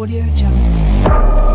Audio Jungle.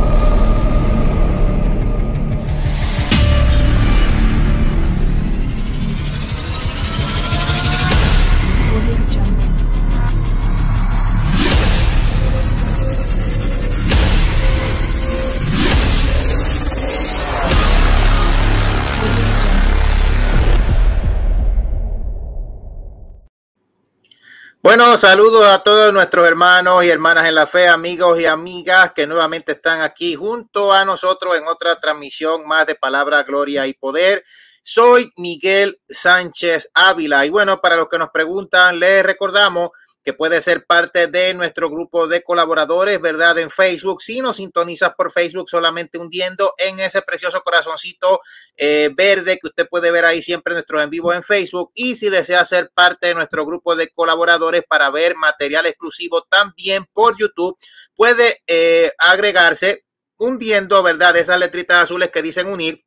Bueno, saludos a todos nuestros hermanos y hermanas en la fe, amigos y amigas que nuevamente están aquí junto a nosotros en otra transmisión más de Palabra, Gloria y Poder. Soy Miguel Sánchez Ávila y bueno, para los que nos preguntan, les recordamos que puede ser parte de nuestro grupo de colaboradores, ¿verdad? En Facebook. Si nos sintonizas por Facebook, solamente hundiendo en ese precioso corazoncito eh, verde que usted puede ver ahí siempre nuestros en vivo en Facebook. Y si desea ser parte de nuestro grupo de colaboradores para ver material exclusivo también por YouTube, puede eh, agregarse hundiendo, ¿verdad? esas letritas azules que dicen unir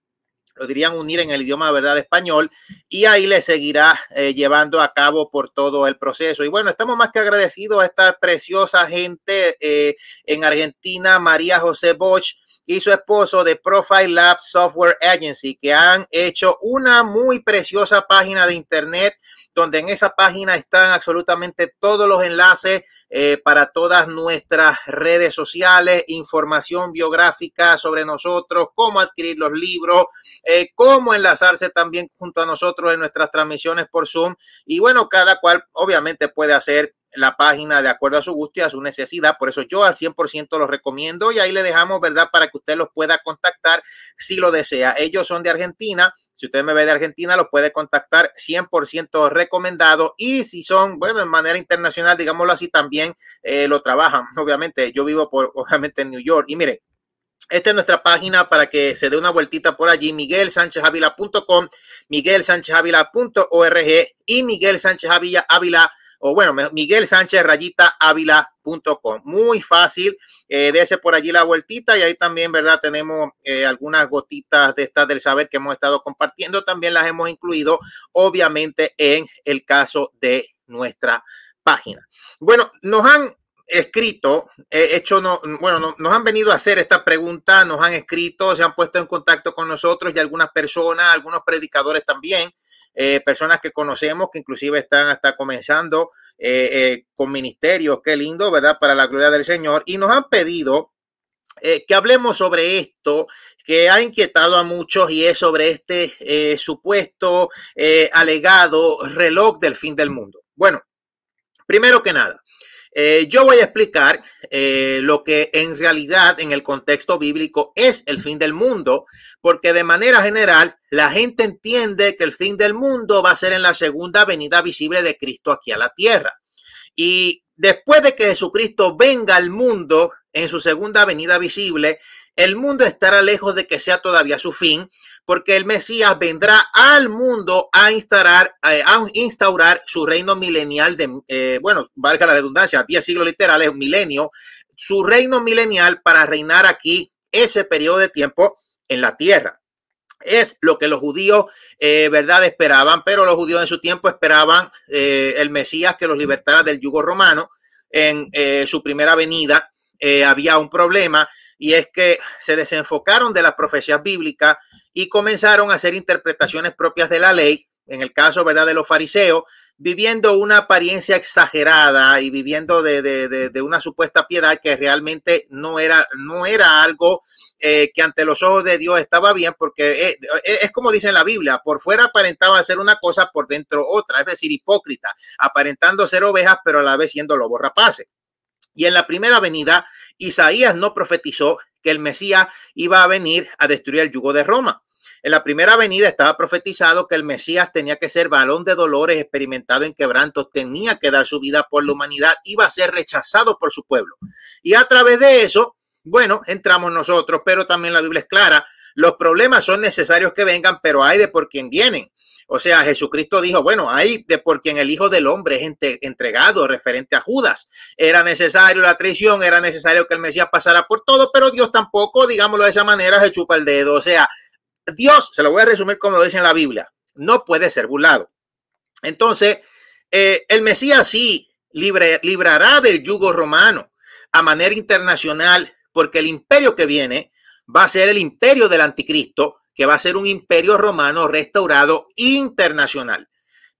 lo dirían unir en el idioma verdad español y ahí le seguirá eh, llevando a cabo por todo el proceso. Y bueno, estamos más que agradecidos a esta preciosa gente eh, en Argentina, María José Bosch y su esposo de Profile Lab Software Agency, que han hecho una muy preciosa página de internet, donde en esa página están absolutamente todos los enlaces eh, para todas nuestras redes sociales, información biográfica sobre nosotros, cómo adquirir los libros, eh, cómo enlazarse también junto a nosotros en nuestras transmisiones por Zoom. Y bueno, cada cual obviamente puede hacer la página de acuerdo a su gusto y a su necesidad. Por eso yo al 100% los recomiendo y ahí le dejamos, ¿verdad? Para que usted los pueda contactar si lo desea. Ellos son de Argentina. Si usted me ve de Argentina, los puede contactar 100% recomendado. Y si son, bueno, en manera internacional, digámoslo así, también eh, lo trabajan. Obviamente, yo vivo por, obviamente en New York. Y mire, esta es nuestra página para que se dé una vueltita por allí, Miguel Sánchez Sánchez Ávila.org y miguel Sánchez Avila, o bueno, Miguel Sánchez Rayita Ávila.com. Muy fácil, eh, dése por allí la vueltita y ahí también, ¿verdad? Tenemos eh, algunas gotitas de estas del saber que hemos estado compartiendo, también las hemos incluido, obviamente, en el caso de nuestra página. Bueno, nos han escrito, eh, hecho, no, bueno, nos han venido a hacer esta pregunta, nos han escrito, se han puesto en contacto con nosotros y algunas personas, algunos predicadores también, eh, personas que conocemos que inclusive están hasta comenzando eh, eh, con ministerios, qué lindo, ¿verdad? Para la gloria del Señor. Y nos han pedido que hablemos sobre esto que ha inquietado a muchos y es sobre este supuesto alegado reloj del fin del mundo. Bueno, primero que nada, eh, yo voy a explicar eh, lo que en realidad en el contexto bíblico es el fin del mundo, porque de manera general la gente entiende que el fin del mundo va a ser en la segunda venida visible de Cristo aquí a la tierra. Y después de que Jesucristo venga al mundo en su segunda venida visible, el mundo estará lejos de que sea todavía su fin, porque el Mesías vendrá al mundo a instaurar, a instaurar su reino milenial de, eh, bueno, valga la redundancia, 10 siglos literales, un milenio, su reino milenial para reinar aquí ese periodo de tiempo en la tierra. Es lo que los judíos, eh, verdad, esperaban, pero los judíos en su tiempo esperaban eh, el Mesías que los libertara del yugo romano en su primera venida. había un problema y es que se desenfocaron de las profecías bíblicas y comenzaron a hacer interpretaciones propias de la ley, en el caso, ¿verdad?, de los fariseos, viviendo una apariencia exagerada y viviendo de, de, una supuesta piedad que realmente no era, no era algo eh, que ante los ojos de Dios estaba bien, porque eh, eh, es, como dice la Biblia, por fuera aparentaba ser una cosa, por dentro otra, es decir, hipócrita, aparentando ser ovejas, pero a la vez siendo lobos rapaces. Y en la primera venida, Isaías no profetizó que el Mesías iba a venir a destruir el yugo de Roma. En la primera venida estaba profetizado que el Mesías tenía que ser balón de dolores, experimentado en quebrantos, tenía que dar su vida por la humanidad, iba a ser rechazado por su pueblo. Y a través de eso, bueno, entramos nosotros, pero también la Biblia es clara, los problemas son necesarios que vengan, pero hay de por quien vienen. O sea, Jesucristo dijo, bueno, hay de por quien el Hijo del Hombre es entregado referente a Judas. Era necesario la traición, era necesario que el Mesías pasara por todo, pero Dios tampoco, digámoslo de esa manera, se chupa el dedo. O sea, Dios, se lo voy a resumir como lo dice en la Biblia, no puede ser burlado. Entonces, eh, el Mesías sí libre, librará del yugo romano a manera internacional, porque el imperio que viene va a ser el imperio del anticristo, que va a ser un imperio romano restaurado internacional,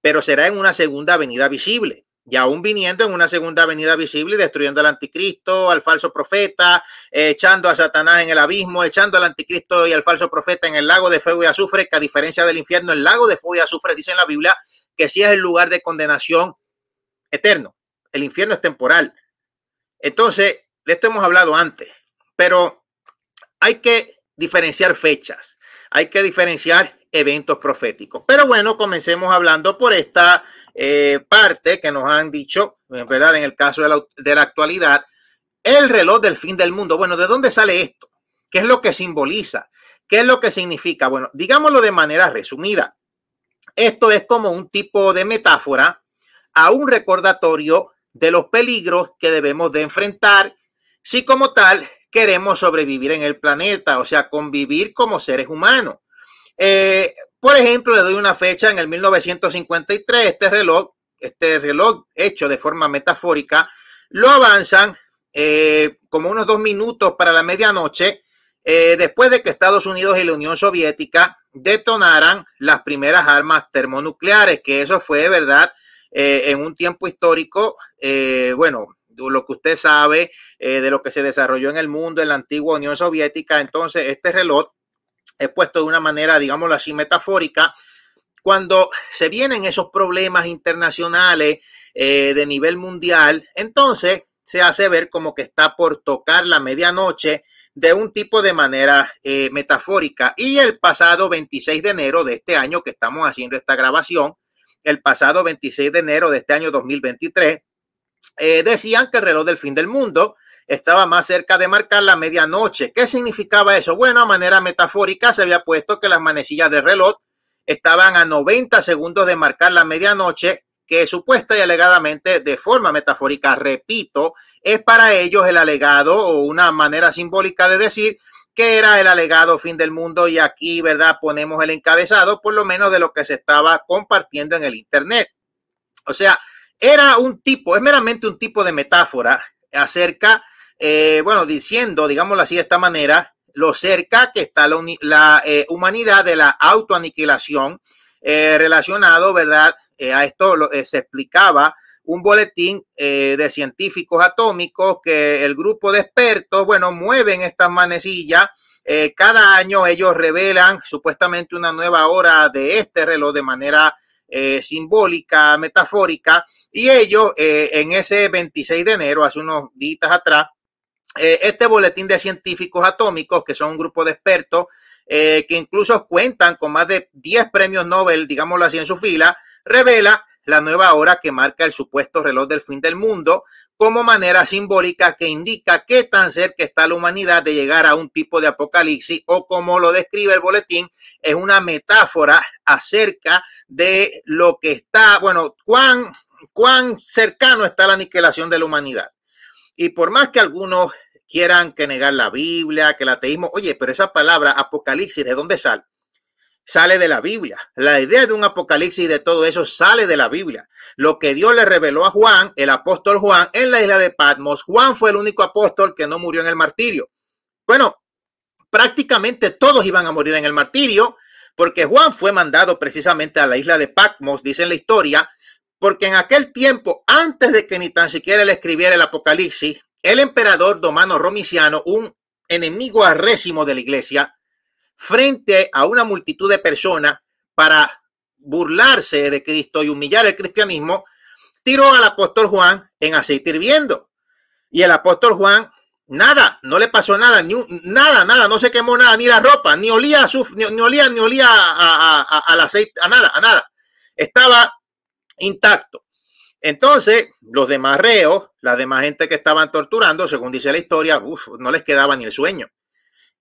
pero será en una segunda venida visible y aún viniendo en una segunda venida visible destruyendo al anticristo, al falso profeta, echando a Satanás en el abismo, echando al anticristo y al falso profeta en el lago de fuego y azufre, que a diferencia del infierno, el lago de fuego y azufre dice en la Biblia que sí es el lugar de condenación eterno. El infierno es temporal. Entonces, de esto hemos hablado antes, pero hay que diferenciar fechas hay que diferenciar eventos proféticos. Pero bueno, comencemos hablando por esta eh, parte que nos han dicho, eh, ¿verdad? En el caso de la, de la actualidad, el reloj del fin del mundo. Bueno, ¿de dónde sale esto? ¿Qué es lo que simboliza? ¿Qué es lo que significa? Bueno, digámoslo de manera resumida. Esto es como un tipo de metáfora a un recordatorio de los peligros que debemos de enfrentar si como tal queremos sobrevivir en el planeta, o sea, convivir como seres humanos. Eh, por ejemplo, le doy una fecha en el 1953, este reloj, este reloj hecho de forma metafórica, lo avanzan eh, como unos dos minutos para la medianoche, eh, después de que Estados Unidos y la Unión Soviética detonaran las primeras armas termonucleares, que eso fue, ¿verdad? en un tiempo histórico, bueno, lo que usted sabe eh, de lo que se desarrolló en el mundo, en la antigua Unión Soviética. Entonces, este reloj es puesto de una manera, digámoslo así, metafórica. Cuando se vienen esos problemas internacionales eh, de nivel mundial, entonces se hace ver como que está por tocar la medianoche de un tipo de manera eh, metafórica. Y el pasado 26 de enero de este año que estamos haciendo esta grabación, el pasado 26 de enero de este año 2023, eh, decían que el reloj del fin del mundo estaba más cerca de marcar la medianoche. ¿Qué significaba eso? Bueno, a manera metafórica se había puesto que las manecillas del reloj estaban a 90 segundos de marcar la medianoche, que supuesta y alegadamente, de forma metafórica, repito, es para ellos el alegado o una manera simbólica de decir que era el alegado fin del mundo y aquí, ¿verdad? Ponemos el encabezado, por lo menos de lo que se estaba compartiendo en el Internet. O sea, era un tipo, es meramente un tipo de metáfora acerca, eh, bueno, diciendo, digámoslo así de esta manera, lo cerca que está la, eh, humanidad de la autoaniquilación eh, relacionado, ¿verdad? a esto se explicaba un boletín de científicos atómicos que el grupo de expertos, bueno, mueven estas manecillas. cada año ellos revelan supuestamente una nueva hora de este reloj de manera eh, simbólica, metafórica, y ellos eh, en ese 26 de enero, hace unos días atrás, eh, este boletín de científicos atómicos, que son un grupo de expertos, que incluso cuentan con más de 10 premios Nobel, digámoslo así, en su fila, revela la nueva hora que marca el supuesto reloj del fin del mundo, como manera simbólica que indica qué tan cerca está la humanidad de llegar a un tipo de apocalipsis o como lo describe el boletín, es una metáfora acerca de lo que está, bueno, cuán, cuán cercano está la aniquilación de la humanidad. Y por más que algunos quieran que negar la Biblia, que el ateísmo, oye, pero esa palabra apocalipsis, ¿de dónde sale? sale de la Biblia. La idea de un apocalipsis y de todo eso sale de la Biblia. Lo que Dios le reveló a Juan, el apóstol Juan, en la isla de Patmos, Juan fue el único apóstol que no murió en el martirio. Bueno, prácticamente todos iban a morir en el martirio, porque Juan fue mandado precisamente a la isla de Patmos, dice la historia, porque en aquel tiempo, antes de que ni tan siquiera le escribiera el Apocalipsis, el emperador Domano Romiciano, un enemigo arrésimo de la iglesia, frente a una multitud de personas para burlarse de Cristo y humillar el cristianismo, tiró al apóstol Juan en aceite hirviendo. Y el apóstol Juan, nada, no le pasó nada, ni nada, nada, no se quemó nada, ni la ropa, ni olía a su, ni, olía, ni olía a, al aceite, a nada, a nada. Estaba intacto. Entonces, los demás reos, la demás gente que estaban torturando, según dice la historia, no les quedaba ni el sueño.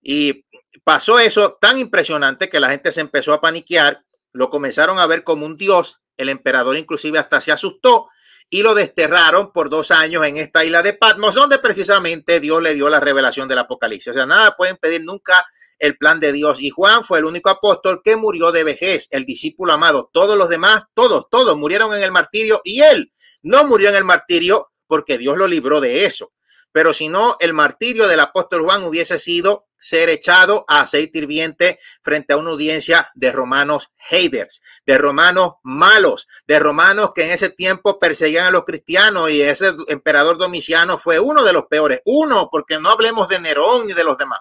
Y pasó eso tan impresionante que la gente se empezó a paniquear, lo comenzaron a ver como un dios, el emperador inclusive hasta se asustó y lo desterraron por dos años en esta isla de Patmos, donde precisamente Dios le dio la revelación del Apocalipsis. O sea, nada pueden pedir nunca el plan de Dios. Y Juan fue el único apóstol que murió de vejez, el discípulo amado. Todos los demás, todos, todos murieron en el martirio y él no murió en el martirio porque Dios lo libró de eso. Pero si no, el martirio del apóstol Juan hubiese sido ser echado a aceite hirviente frente a una audiencia de romanos haters, de romanos malos, de romanos que en ese tiempo perseguían a los cristianos y ese emperador Domiciano fue uno de los peores, uno, porque no hablemos de Nerón ni de los demás.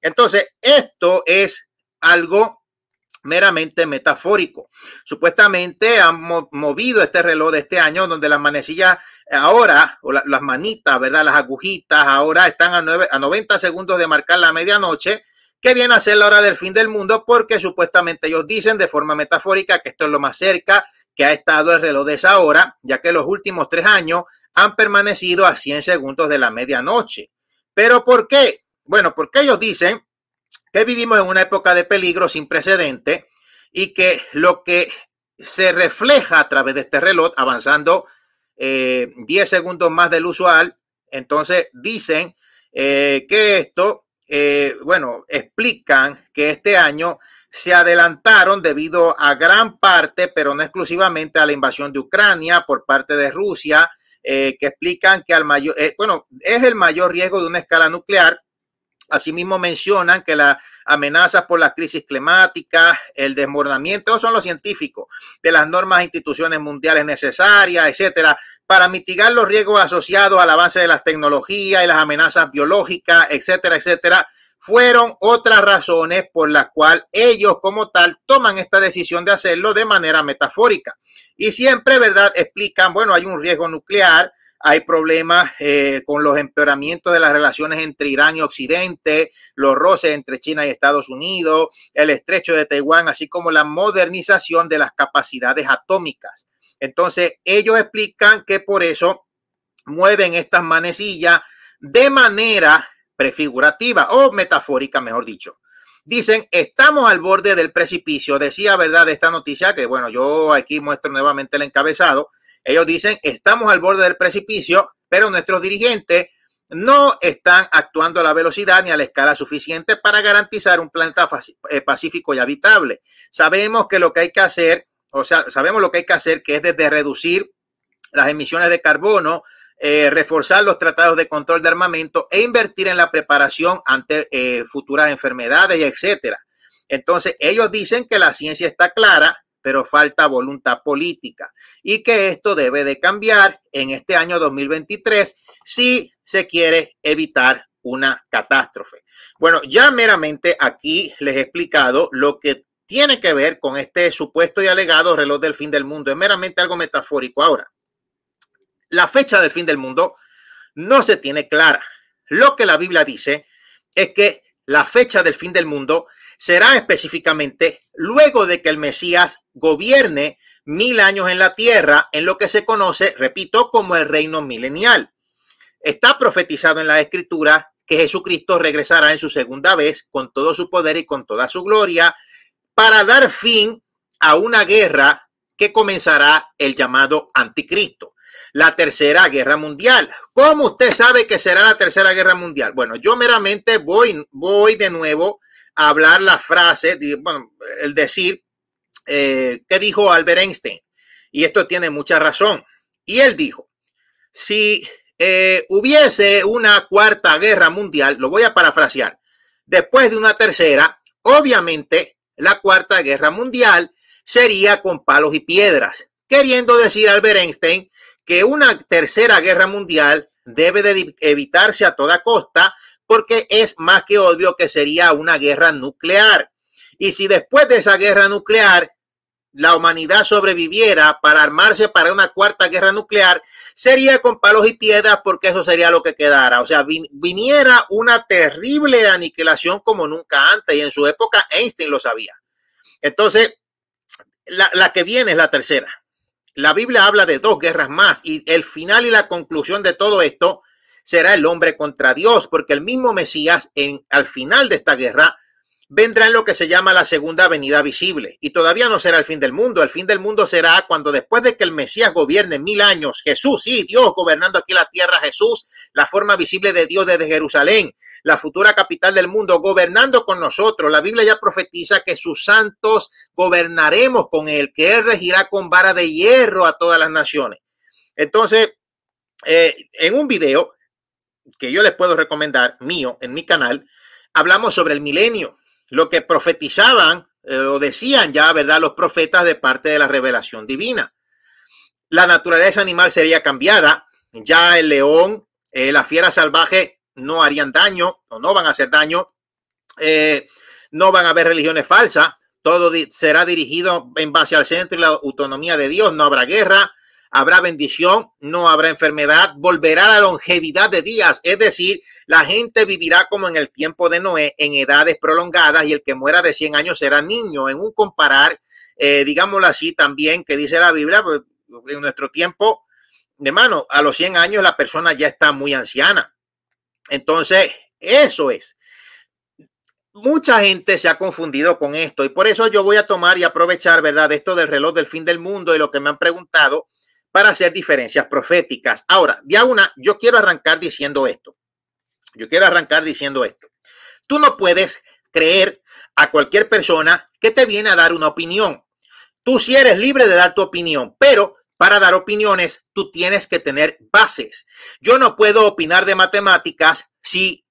Entonces, esto es algo meramente metafórico. Supuestamente han movido este reloj de este año donde las manecillas eh, ahora, o las manitas, ¿verdad? Las agujitas ahora están a, a 90 segundos de marcar la medianoche, que viene a ser la hora del fin del mundo porque supuestamente ellos dicen de forma metafórica que esto es lo más cerca que ha estado el reloj de esa hora, ya que los últimos tres años han permanecido a 100 segundos de la medianoche. ¿Pero por qué? Bueno, porque ellos dicen que vivimos en una época de peligro sin precedente y que lo que se refleja a través de este reloj, avanzando 10 eh, segundos más del usual, entonces dicen eh, que esto, eh, bueno, explican que este año se adelantaron debido a gran parte, pero no exclusivamente a la invasión de Ucrania por parte de Rusia, que explican que al mayor, bueno, es el mayor riesgo de una escala nuclear Asimismo mencionan que las amenazas por la crisis climática, el desmoronamiento, son los científicos, de las normas e instituciones mundiales necesarias, etcétera, para mitigar los riesgos asociados al avance de las tecnologías y las amenazas biológicas, etcétera, etcétera, fueron otras razones por las cuales ellos como tal toman esta decisión de hacerlo de manera metafórica. Y siempre, ¿verdad? Explican, bueno, hay un riesgo nuclear, hay problemas eh, con los empeoramientos de las relaciones entre Irán y Occidente, los roces entre China y Estados Unidos, el estrecho de Taiwán, así como la modernización de las capacidades atómicas. Entonces, ellos explican que por eso mueven estas manecillas de manera prefigurativa o metafórica, mejor dicho. Dicen, estamos al borde del precipicio. Decía, ¿verdad?, esta noticia, que bueno, yo aquí muestro nuevamente el encabezado ellos dicen, estamos al borde del precipicio, pero nuestros dirigentes no están actuando a la velocidad ni a la escala suficiente para garantizar un planeta eh, pacífico y habitable. Sabemos que lo que hay que hacer, o sea, sabemos lo que hay que hacer, que es desde reducir las emisiones de carbono, eh, reforzar los tratados de control de armamento e invertir en la preparación ante eh, futuras enfermedades, etcétera. Entonces, ellos dicen que la ciencia está clara, pero falta voluntad política y que esto debe de cambiar en este año 2023 si se quiere evitar una catástrofe. Bueno, ya meramente aquí les he explicado lo que tiene que ver con este supuesto y alegado reloj del fin del mundo. Es meramente algo metafórico. Ahora, la fecha del fin del mundo no se tiene clara. Lo que la Biblia dice es que la fecha del fin del mundo será específicamente luego de que el Mesías gobierne mil años en la tierra, en lo que se conoce, repito, como el reino milenial. Está profetizado en la escritura que Jesucristo regresará en su segunda vez con todo su poder y con toda su gloria para dar fin a una guerra que comenzará el llamado anticristo, la tercera guerra mundial. ¿Cómo usted sabe que será la tercera guerra mundial? Bueno, yo meramente voy, voy de nuevo a hablar la frase, bueno, el decir que eh, ¿qué dijo Albert Einstein? Y esto tiene mucha razón. Y él dijo, si eh, hubiese una cuarta guerra mundial, lo voy a parafrasear, después de una tercera, obviamente la cuarta guerra mundial sería con palos y piedras, queriendo decir Albert Einstein que una tercera guerra mundial debe de evitarse a toda costa porque es más que obvio que sería una guerra nuclear. Y si después de esa guerra nuclear la humanidad sobreviviera para armarse para una cuarta guerra nuclear, sería con palos y piedras porque eso sería lo que quedara. O sea, viniera una terrible aniquilación como nunca antes y en su época Einstein lo sabía. Entonces, la, la que viene es la tercera. La Biblia habla de dos guerras más y el final y la conclusión de todo esto será el hombre contra Dios, porque el mismo Mesías en, al final de esta guerra vendrá lo que se llama la segunda venida visible. Y todavía no será el fin del mundo. El fin del mundo será cuando después de que el Mesías gobierne mil años, Jesús, sí, Dios gobernando aquí la tierra, Jesús, la forma visible de Dios desde Jerusalén, la futura capital del mundo, gobernando con nosotros. La Biblia ya profetiza que sus santos gobernaremos con él, que él regirá con vara de hierro a todas las naciones. Entonces, eh, en un video que yo les puedo recomendar, mío, en mi canal, hablamos sobre el milenio lo que profetizaban eh, o decían ya, ¿verdad? Los profetas de parte de la revelación divina. La naturaleza animal sería cambiada, ya el león, eh, la fiera salvaje no harían daño o no van a hacer daño, eh, no van a haber religiones falsas, todo será dirigido en base al centro y la autonomía de Dios, no habrá guerra, habrá bendición, no habrá enfermedad, volverá la longevidad de días, es decir, la gente vivirá como en el tiempo de Noé, en edades prolongadas, y el que muera de 100 años será niño, en un comparar, eh, digámoslo así también, que dice la Biblia, pues, en nuestro tiempo, de mano, a los 100 años la persona ya está muy anciana. Entonces, eso es mucha gente se ha confundido con esto y por eso yo voy a tomar y aprovechar, ¿verdad? Esto del reloj del fin del mundo y lo que me han preguntado para hacer diferencias proféticas. Ahora, una. yo quiero arrancar diciendo esto. Yo quiero arrancar diciendo esto. Tú no puedes creer a cualquier persona que te viene a dar una opinión. Tú sí eres libre de dar tu opinión, pero para dar opiniones tú tienes que tener bases. Yo no puedo opinar de matemáticas si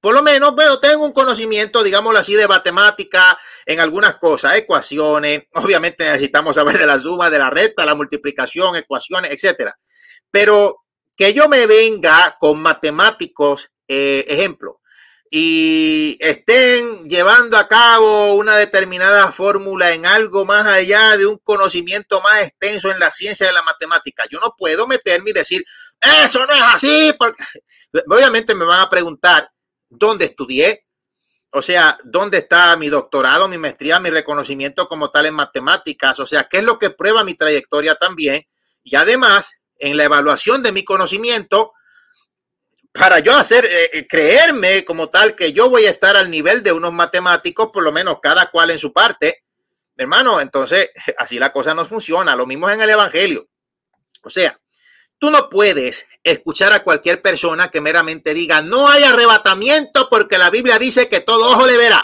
por lo menos, pero tengo un conocimiento, digámoslo así, de matemática en algunas cosas, ecuaciones. Obviamente necesitamos saber de la suma, de la recta, la multiplicación, ecuaciones, etcétera. Pero que yo me venga con matemáticos, eh, ejemplo, y estén llevando a cabo una determinada fórmula en algo más allá de un conocimiento más extenso en la ciencia de la matemática. Yo no puedo meterme y decir, eso no es así. Porque... Obviamente me van a preguntar dónde estudié, o sea, dónde está mi doctorado, mi maestría, mi reconocimiento como tal en matemáticas, o sea, qué es lo que prueba mi trayectoria también. Y además, en la evaluación de mi conocimiento, para yo hacer eh, eh, creerme como tal que yo voy a estar al nivel de unos matemáticos, por lo menos cada cual en su parte, hermano, entonces así la cosa no funciona. Lo mismo en el Evangelio. O sea, Tú no puedes escuchar a cualquier persona que meramente diga, no hay arrebatamiento porque la Biblia dice que todo ojo le verá.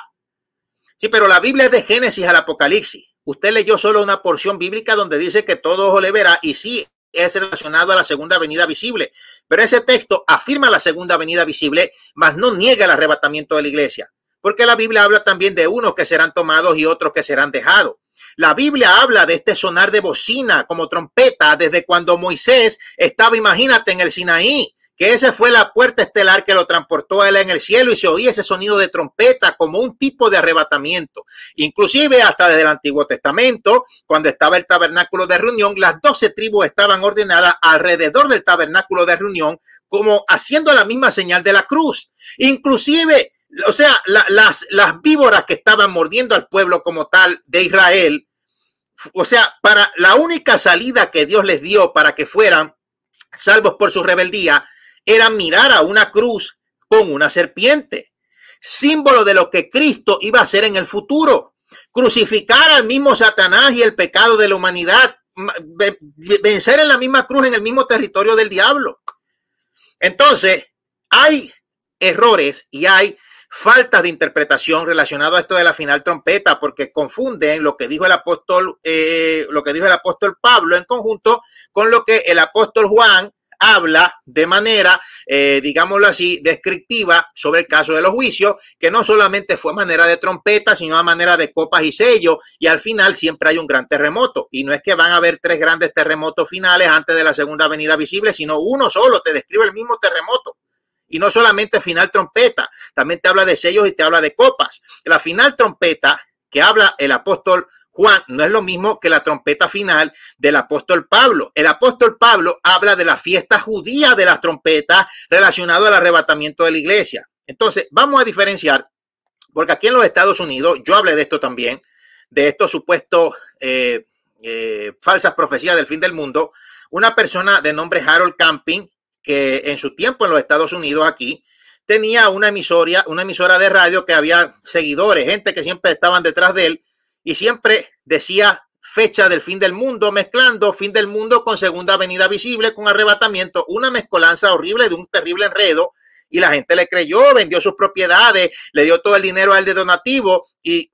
Sí, pero la Biblia es de Génesis al Apocalipsis. Usted leyó solo una porción bíblica donde dice que todo ojo le verá y sí es relacionado a la segunda venida visible. Pero ese texto afirma la segunda venida visible, mas no niega el arrebatamiento de la iglesia, porque la Biblia habla también de unos que serán tomados y otros que serán dejados. La Biblia habla de este sonar de bocina como trompeta desde cuando Moisés estaba, imagínate, en el Sinaí que esa fue la puerta estelar que lo transportó a él en el cielo y se oía ese sonido de trompeta como un tipo de arrebatamiento. Inclusive hasta desde el Antiguo Testamento, cuando estaba el tabernáculo de reunión, las doce tribus estaban ordenadas alrededor del tabernáculo de reunión como haciendo la misma señal de la cruz. Inclusive o sea, las, las víboras que estaban mordiendo al pueblo como tal de Israel, o sea, para la única salida que Dios les dio para que fueran salvos por su rebeldía, era mirar a una cruz con una serpiente, símbolo de lo que Cristo iba a hacer en el futuro, crucificar al mismo Satanás y el pecado de la humanidad, vencer en la misma cruz en el mismo territorio del diablo. Entonces, hay errores y hay faltas de interpretación relacionado a esto de la final trompeta, porque confunden lo que dijo el apóstol, eh, lo que dijo el apóstol Pablo en conjunto con lo que el apóstol Juan habla de manera, eh, digámoslo así, descriptiva sobre el caso de los juicios, que no solamente fue a manera de trompeta, sino a manera de copas y sellos, y al final siempre hay un gran terremoto. Y no es que van a haber tres grandes terremotos finales antes de la segunda venida visible, sino uno solo, te describe el mismo terremoto. Y no solamente final trompeta, también te habla de sellos y te habla de copas. La final trompeta que habla el apóstol Juan no es lo mismo que la trompeta final del apóstol Pablo. El apóstol Pablo habla de la fiesta judía de las trompetas relacionado al arrebatamiento de la iglesia. Entonces, vamos a diferenciar, porque aquí en los Estados Unidos, yo hablé de esto también, de estos supuestos eh, eh, falsas profecías del fin del mundo, una persona de nombre Harold Camping que en su tiempo en los Estados Unidos aquí tenía una emisora, una emisora de radio que había seguidores, gente que siempre estaban detrás de él y siempre decía fecha del fin del mundo, mezclando fin del mundo con segunda avenida visible, con arrebatamiento, una mezcolanza horrible de un terrible enredo. Y la gente le creyó, vendió sus propiedades, le dio todo el dinero al de donativo y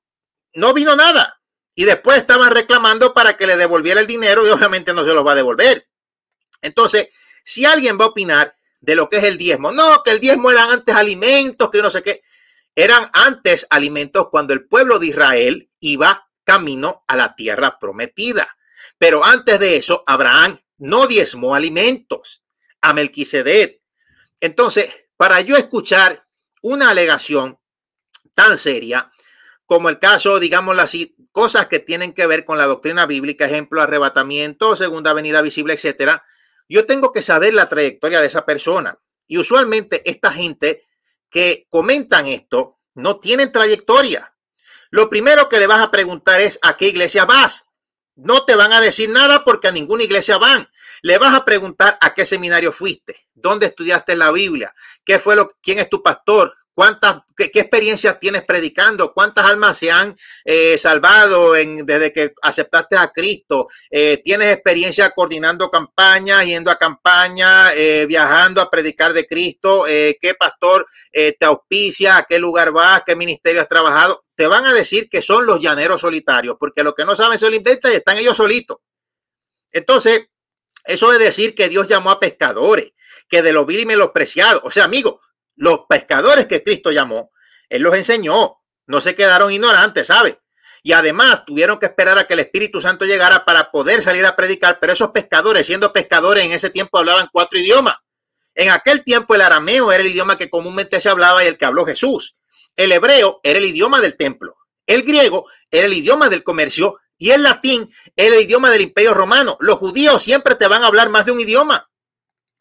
no vino nada. Y después estaban reclamando para que le devolviera el dinero y obviamente no se lo va a devolver. Entonces, si alguien va a opinar de lo que es el diezmo, no, que el diezmo eran antes alimentos, que no sé qué, eran antes alimentos cuando el pueblo de Israel iba camino a la tierra prometida. Pero antes de eso, Abraham no diezmó alimentos a Melquisedec. Entonces, para yo escuchar una alegación tan seria como el caso, digamos así, cosas que tienen que ver con la doctrina bíblica, ejemplo, arrebatamiento, segunda venida visible, etcétera, yo tengo que saber la trayectoria de esa persona. Y usualmente esta gente que comentan esto no tienen trayectoria. Lo primero que le vas a preguntar es a qué iglesia vas. No te van a decir nada porque a ninguna iglesia van. Le vas a preguntar a qué seminario fuiste, dónde estudiaste la Biblia, qué fue lo, quién es tu pastor, ¿Cuántas, qué, experiencias tienes predicando? ¿Cuántas almas se han eh, salvado en, desde que aceptaste a Cristo? Eh, ¿Tienes experiencia coordinando campañas, yendo a campaña, eh, viajando a predicar de Cristo? ¿Qué pastor te auspicia? ¿A qué lugar vas? ¿Qué ministerio has trabajado? Te van a decir que son los llaneros solitarios, porque lo que no saben se lo y están ellos solitos. Entonces, eso es decir que Dios llamó a pescadores, que de los vil y preciados, O sea, amigo, los pescadores que Cristo llamó, Él los enseñó, no se quedaron ignorantes, ¿sabe? Y además tuvieron que esperar a que el Espíritu Santo llegara para poder salir a predicar, pero esos pescadores, siendo pescadores en ese tiempo, hablaban cuatro idiomas. En aquel tiempo el arameo era el idioma que comúnmente se hablaba y el que habló Jesús. El hebreo era el idioma del templo. El griego era el idioma del comercio y el latín era el idioma del imperio romano. Los judíos siempre te van a hablar más de un idioma.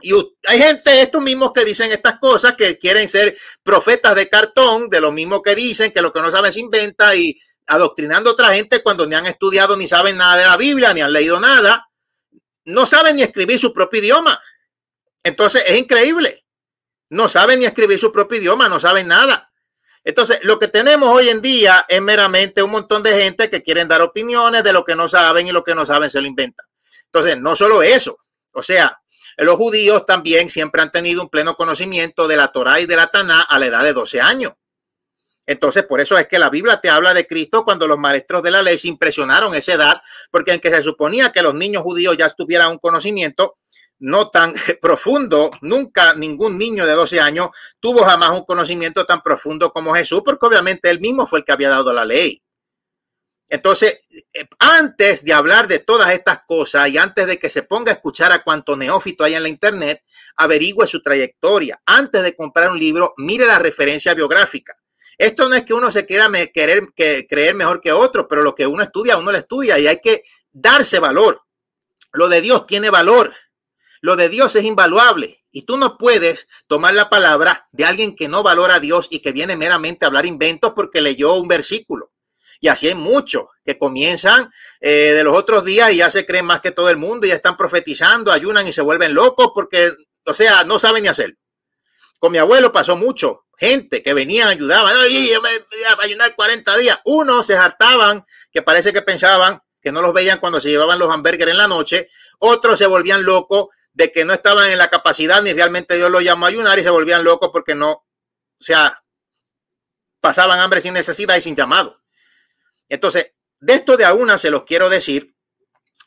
Y hay gente, estos mismos que dicen estas cosas, que quieren ser profetas de cartón, de lo mismo que dicen, que lo que no saben se inventa y adoctrinando a otra gente cuando ni han estudiado ni saben nada de la Biblia, ni han leído nada, no saben ni escribir su propio idioma. Entonces es increíble. No saben ni escribir su propio idioma, no saben nada. Entonces, lo que tenemos hoy en día es meramente un montón de gente que quieren dar opiniones de lo que no saben y lo que no saben se lo inventan. Entonces, no solo eso, o sea, los judíos también siempre han tenido un pleno conocimiento de la Torá y de la Taná a la edad de 12 años. Entonces, por eso es que la Biblia te habla de Cristo cuando los maestros de la ley se impresionaron esa edad, porque aunque se suponía que los niños judíos ya tuvieran un conocimiento no tan profundo, nunca ningún niño de 12 años tuvo jamás un conocimiento tan profundo como Jesús, porque obviamente él mismo fue el que había dado la ley. Entonces, eh, antes de hablar de todas estas cosas y antes de que se ponga a escuchar a cuanto neófito hay en la internet, averigüe su trayectoria. Antes de comprar un libro, mire la referencia biográfica. Esto no es que uno se quiera querer, creer mejor que otro, pero lo que uno estudia, uno lo estudia y hay que darse valor. Lo de Dios tiene valor. Lo de Dios es invaluable. Y tú no puedes tomar la palabra de alguien que no valora a Dios y que viene meramente a hablar inventos porque leyó un versículo y así hay muchos que comienzan eh, de los otros días y ya se creen más que todo el mundo, y ya están profetizando, ayunan y se vuelven locos porque, o sea, no saben ni hacer. Con mi abuelo pasó mucho, gente que venía, ayudaban, yo me voy a ayunar 40 días. Unos se hartaban, que parece que pensaban que no los veían cuando se llevaban los hamburgers en la noche, otros se volvían locos de que no estaban en la capacidad ni realmente Dios los llamó a ayunar y se volvían locos porque no, o sea, pasaban hambre sin necesidad y sin llamado. Entonces, de esto de a una se los quiero decir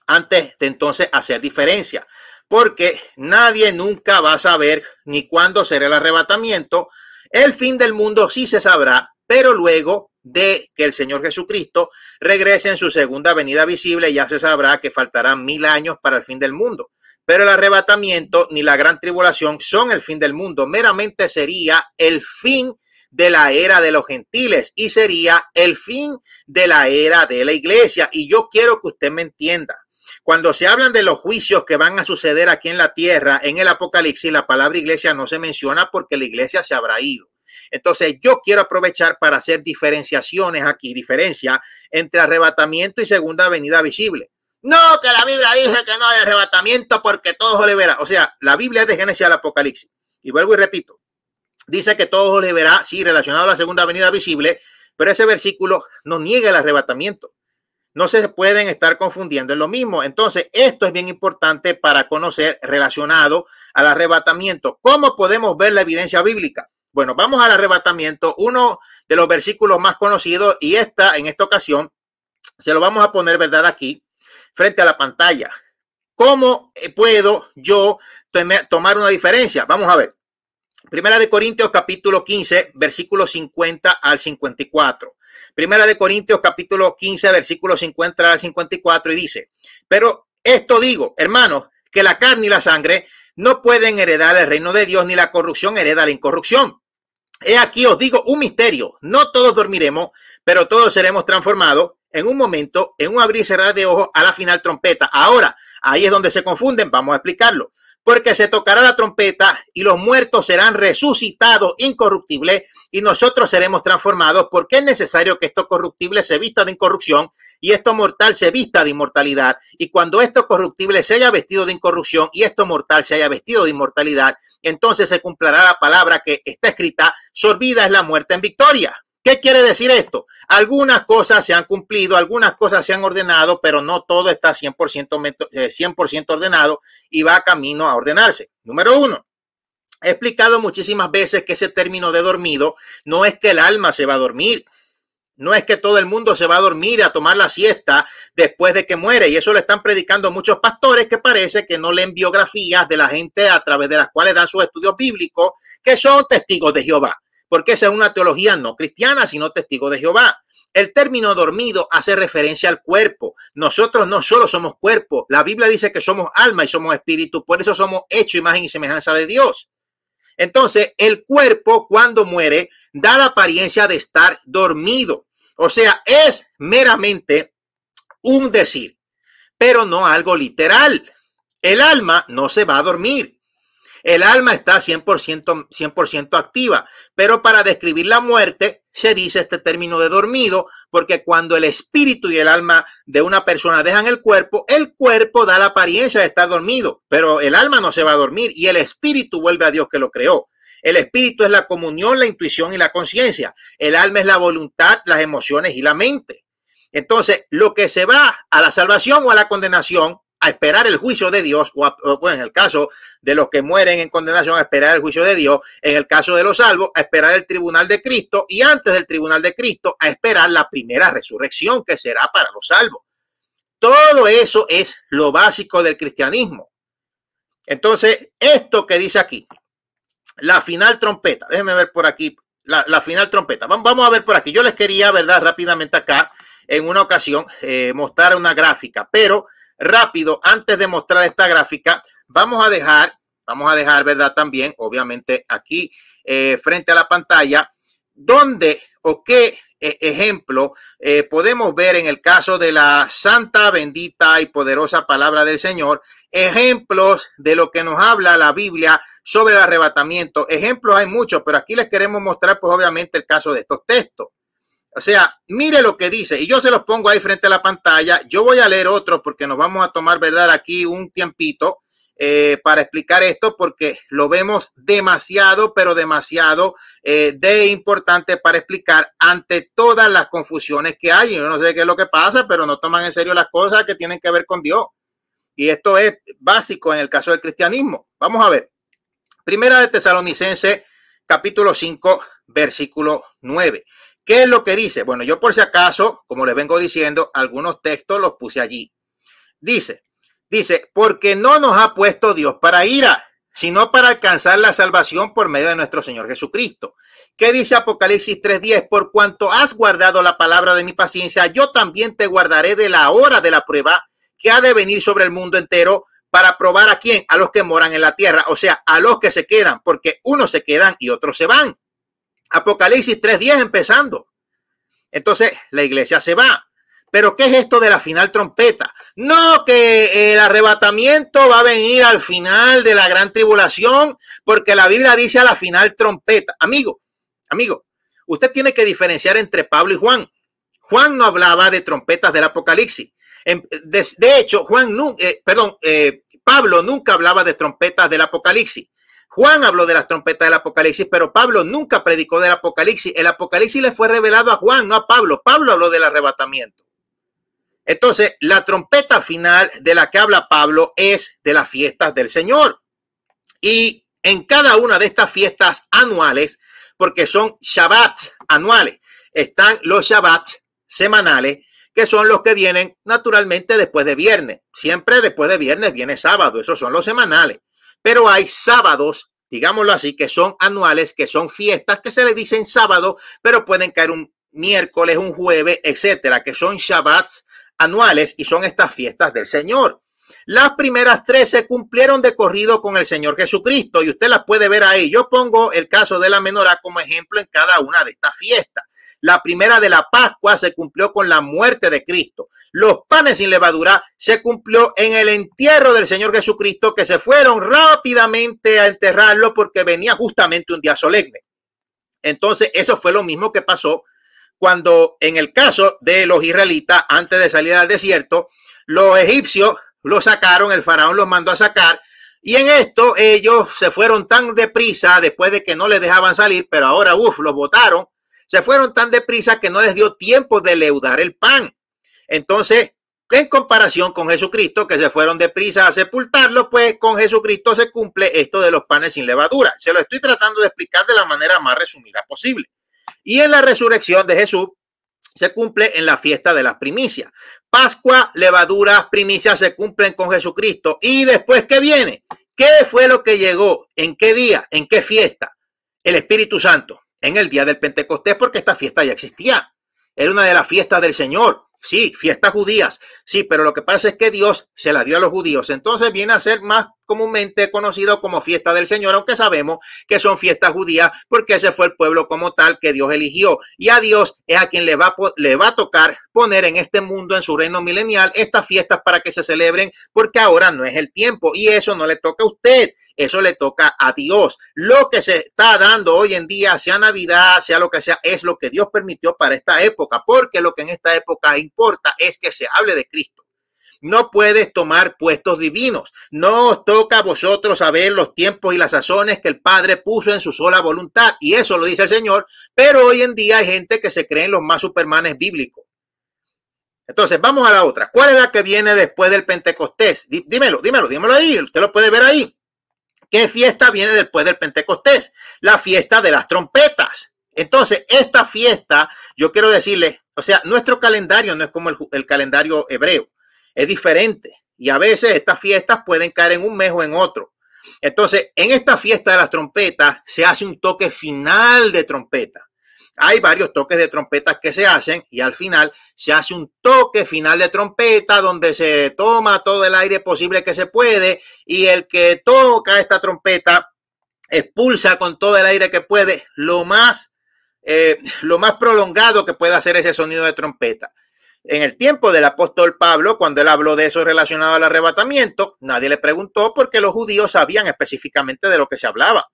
antes de entonces hacer diferencia, porque nadie nunca va a saber ni cuándo será el arrebatamiento. El fin del mundo sí se sabrá, pero luego de que el Señor Jesucristo regrese en su segunda venida visible, ya se sabrá que faltarán mil años para el fin del mundo. Pero el arrebatamiento ni la gran tribulación son el fin del mundo, meramente sería el fin de la era de los gentiles y sería el fin de la era de la iglesia. Y yo quiero que usted me entienda. Cuando se hablan de los juicios que van a suceder aquí en la tierra, en el Apocalipsis, la palabra iglesia no se menciona porque la iglesia se habrá ido. Entonces, yo quiero aprovechar para hacer diferenciaciones aquí, diferencia entre arrebatamiento y segunda venida visible. No, que la Biblia dice que no hay arrebatamiento porque todo se libera. O sea, la Biblia es de Génesis al Apocalipsis. Y vuelvo y repito, dice que todo le verá, sí, relacionado a la segunda venida visible, pero ese versículo no niega el arrebatamiento. No se pueden estar confundiendo en lo mismo. Entonces, esto es bien importante para conocer relacionado al arrebatamiento. ¿Cómo podemos ver la evidencia bíblica? Bueno, vamos al arrebatamiento, uno de los versículos más conocidos y esta en esta ocasión se lo vamos a poner, ¿verdad? Aquí, frente a la pantalla. ¿Cómo eh, puedo yo tomar una diferencia? Vamos a ver. Primera de Corintios capítulo 15, versículo 50 al 54. Primera de Corintios capítulo 15, versículo 50 al 54 y dice, pero esto digo, hermanos, que la carne y la sangre no pueden heredar el reino de Dios, ni la corrupción hereda la incorrupción. He aquí os digo un misterio, no todos dormiremos, pero todos seremos transformados en un momento, en un abrir y cerrar de ojos a la final trompeta. Ahora, ahí es donde se confunden, vamos a explicarlo porque se tocará la trompeta y los muertos serán resucitados incorruptibles y nosotros seremos transformados porque es necesario que esto corruptible se vista de incorrupción y esto mortal se vista de inmortalidad y cuando esto corruptible se haya vestido de incorrupción y esto mortal se haya vestido de inmortalidad, entonces se cumplirá la palabra que está escrita, sorbida es la muerte en victoria. ¿Qué quiere decir esto? Algunas cosas se han cumplido, algunas cosas se han ordenado, pero no todo está 100%, 100 eh, ordenado y va camino a ordenarse. Número uno, he explicado muchísimas veces que ese término de dormido no es que el alma se va a dormir. No es que todo el mundo se va a dormir a tomar la siesta después de que muere. Y eso lo están predicando muchos pastores que parece que no leen biografías de la gente a través de las cuales dan sus estudios bíblicos, que son testigos de Jehová porque esa es una teología no cristiana, sino testigo de Jehová. El término dormido hace referencia al cuerpo. Nosotros no solo somos cuerpo, la Biblia dice que somos alma y somos espíritu, por eso somos hecho imagen y semejanza de Dios. Entonces, el cuerpo cuando muere da la apariencia de estar dormido. O sea, es meramente un decir, pero no algo literal. El alma no se va a dormir. El alma está 100%, 100 activa, pero para describir la muerte se dice este término de dormido, porque cuando el espíritu y el alma de una persona dejan el cuerpo, el cuerpo da la apariencia de estar dormido, pero el alma no se va a dormir y el espíritu vuelve a Dios que lo creó. El espíritu es la comunión, la intuición y la conciencia. El alma es la voluntad, las emociones y la mente. Entonces, lo que se va a la salvación o a la condenación a esperar el juicio de Dios, o, en el caso de los que mueren en condenación, a esperar el juicio de Dios, en el caso de los salvos, a esperar el tribunal de Cristo y antes del tribunal de Cristo, a esperar la primera resurrección que será para los salvos. Todo eso es lo básico del cristianismo. Entonces, esto que dice aquí, la final trompeta, déjenme ver por aquí, la, final trompeta. Vamos, a ver por aquí. Yo les quería, ¿verdad? Rápidamente acá, en una ocasión, eh, mostrar una gráfica, pero rápido, antes de mostrar esta gráfica, vamos a dejar, vamos a dejar, ¿verdad? También, obviamente, aquí eh, frente a la pantalla, dónde o qué e, ejemplo eh, podemos ver en el caso de la santa, bendita y poderosa palabra del Señor, ejemplos de lo que nos habla la Biblia sobre el arrebatamiento. Ejemplos hay muchos, pero aquí les queremos mostrar, pues obviamente, el caso de estos textos. O sea, mire lo que dice y yo se los pongo ahí frente a la pantalla. Yo voy a leer otro porque nos vamos a tomar, ¿verdad? Aquí un tiempito eh, para explicar esto porque lo vemos demasiado, pero demasiado eh, de importante para explicar ante todas las confusiones que hay. Yo no sé qué es lo que pasa, pero no toman en serio las cosas que tienen que ver con Dios. Y esto es básico en el caso del cristianismo. Vamos a ver. Primera de Tesalonicense, capítulo 5, versículo 9. ¿Qué es lo que dice? Bueno, yo por si acaso, como les vengo diciendo, algunos textos los puse allí. Dice, dice, porque no nos ha puesto Dios para ira, sino para alcanzar la salvación por medio de nuestro Señor Jesucristo. ¿Qué dice Apocalipsis 3:10? Por cuanto has guardado la palabra de mi paciencia, yo también te guardaré de la hora de la prueba que ha de venir sobre el mundo entero para probar a quién, a los que moran en la tierra, o sea, a los que se quedan, porque unos se quedan y otros se van. Apocalipsis 3.10 empezando. Entonces la iglesia se va. Pero ¿qué es esto de la final trompeta? No, que el arrebatamiento va a venir al final de la gran tribulación, porque la Biblia dice a la final trompeta. Amigo, amigo, usted tiene que diferenciar entre Pablo y Juan. Juan no hablaba de trompetas del Apocalipsis. Em, de, hecho, Juan, eh, perdón, eh, Pablo nunca hablaba de trompetas del Apocalipsis. Juan habló de las trompetas del Apocalipsis, pero Pablo nunca predicó del Apocalipsis. El Apocalipsis le fue revelado a Juan, no a Pablo. Pablo habló del arrebatamiento. Entonces, la trompeta final de la que habla Pablo es de las fiestas del Señor. Y en cada una de estas fiestas anuales, porque son Shabbat anuales, están los Shabbat semanales, que son los que vienen naturalmente después de viernes. Siempre después de viernes viene sábado, esos son los semanales pero hay sábados, digámoslo así, que son anuales, que son fiestas, que se le dicen sábado, pero pueden caer un miércoles, un jueves, etcétera, que son Shabbats anuales y son estas fiestas del Señor. Las primeras tres se cumplieron de corrido con el Señor Jesucristo y usted las puede ver ahí. Yo pongo el caso de la menorá como ejemplo en cada una de estas fiestas. La primera de la Pascua se cumplió con la muerte de Cristo. Los panes sin levadura se cumplió en el entierro del Señor Jesucristo, que se fueron rápidamente a enterrarlo porque venía justamente un día solemne. Entonces, eso fue lo mismo que pasó cuando en el caso de los israelitas, antes de salir al desierto, los egipcios los sacaron, el faraón los mandó a sacar. Y en esto ellos se fueron tan deprisa después de que no les dejaban salir, pero ahora, uff, los votaron se fueron tan deprisa que no les dio tiempo de leudar el pan. Entonces, en comparación con Jesucristo, que se fueron deprisa a sepultarlo, pues con Jesucristo se cumple esto de los panes sin levadura. Se lo estoy tratando de explicar de la manera más resumida posible. Y en la resurrección de Jesús se cumple en la fiesta de las primicias. Pascua, levaduras, primicias se cumplen con Jesucristo. ¿Y después qué viene? ¿Qué fue lo que llegó? ¿En qué día? ¿En qué fiesta? El Espíritu Santo en el día del Pentecostés porque esta fiesta ya existía. Era una de las fiestas del Señor. Sí, fiestas judías. Sí, pero lo que pasa es que Dios se la dio a los judíos. Entonces viene a ser más comúnmente conocido como fiesta del Señor, aunque sabemos que son fiestas judías porque ese fue el pueblo como tal que Dios eligió. Y a Dios es a quien le va, le va a tocar poner en este mundo, en su reino milenial, estas fiestas para que se celebren porque ahora no es el tiempo y eso no le toca a usted. Eso le toca a Dios. Lo que se está dando hoy en día, sea Navidad, sea lo que sea, es lo que Dios permitió para esta época, porque lo que en esta época importa es que se hable de Cristo no puedes tomar puestos divinos. No os toca a vosotros saber los tiempos y las sazones que el Padre puso en su sola voluntad. Y eso lo dice el Señor. Pero hoy en día hay gente que se cree en los más supermanes bíblicos. Entonces, vamos a la otra. ¿Cuál es la que viene después del Pentecostés? Dímelo, dímelo, dímelo ahí. Usted lo puede ver ahí. ¿Qué fiesta viene después del Pentecostés? La fiesta de las trompetas. Entonces, esta fiesta, yo quiero decirle, o sea, nuestro calendario no es como el calendario hebreo es diferente. Y a veces estas fiestas pueden caer en un mes o en otro. Entonces, en esta fiesta de las trompetas se hace un toque final de trompeta. Hay varios toques de trompetas que se hacen y al final se hace un toque final de trompeta donde se toma todo el aire posible que se puede y el que toca esta trompeta expulsa con todo el aire que puede lo más, eh, lo más prolongado que pueda hacer ese sonido de trompeta en el tiempo del apóstol Pablo, cuando él habló de eso relacionado al arrebatamiento, nadie le preguntó porque los judíos sabían específicamente de lo que se hablaba.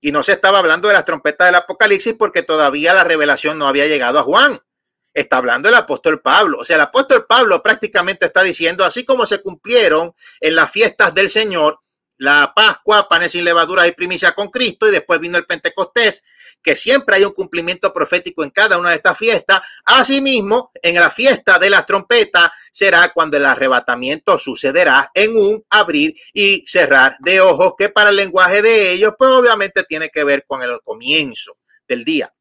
Y no se estaba hablando de las trompetas del Apocalipsis porque todavía la revelación no había llegado a Juan. Está hablando el apóstol Pablo. O sea, el apóstol Pablo prácticamente está diciendo, así como se cumplieron en las fiestas del Señor, la Pascua, panes sin levaduras y primicia con Cristo, y después vino el Pentecostés, que siempre hay un cumplimiento profético en cada una de estas fiestas. Asimismo, en la fiesta de las trompetas será cuando el arrebatamiento sucederá en un abrir y cerrar de ojos, que para el lenguaje de ellos, pues obviamente tiene que ver con el comienzo del día.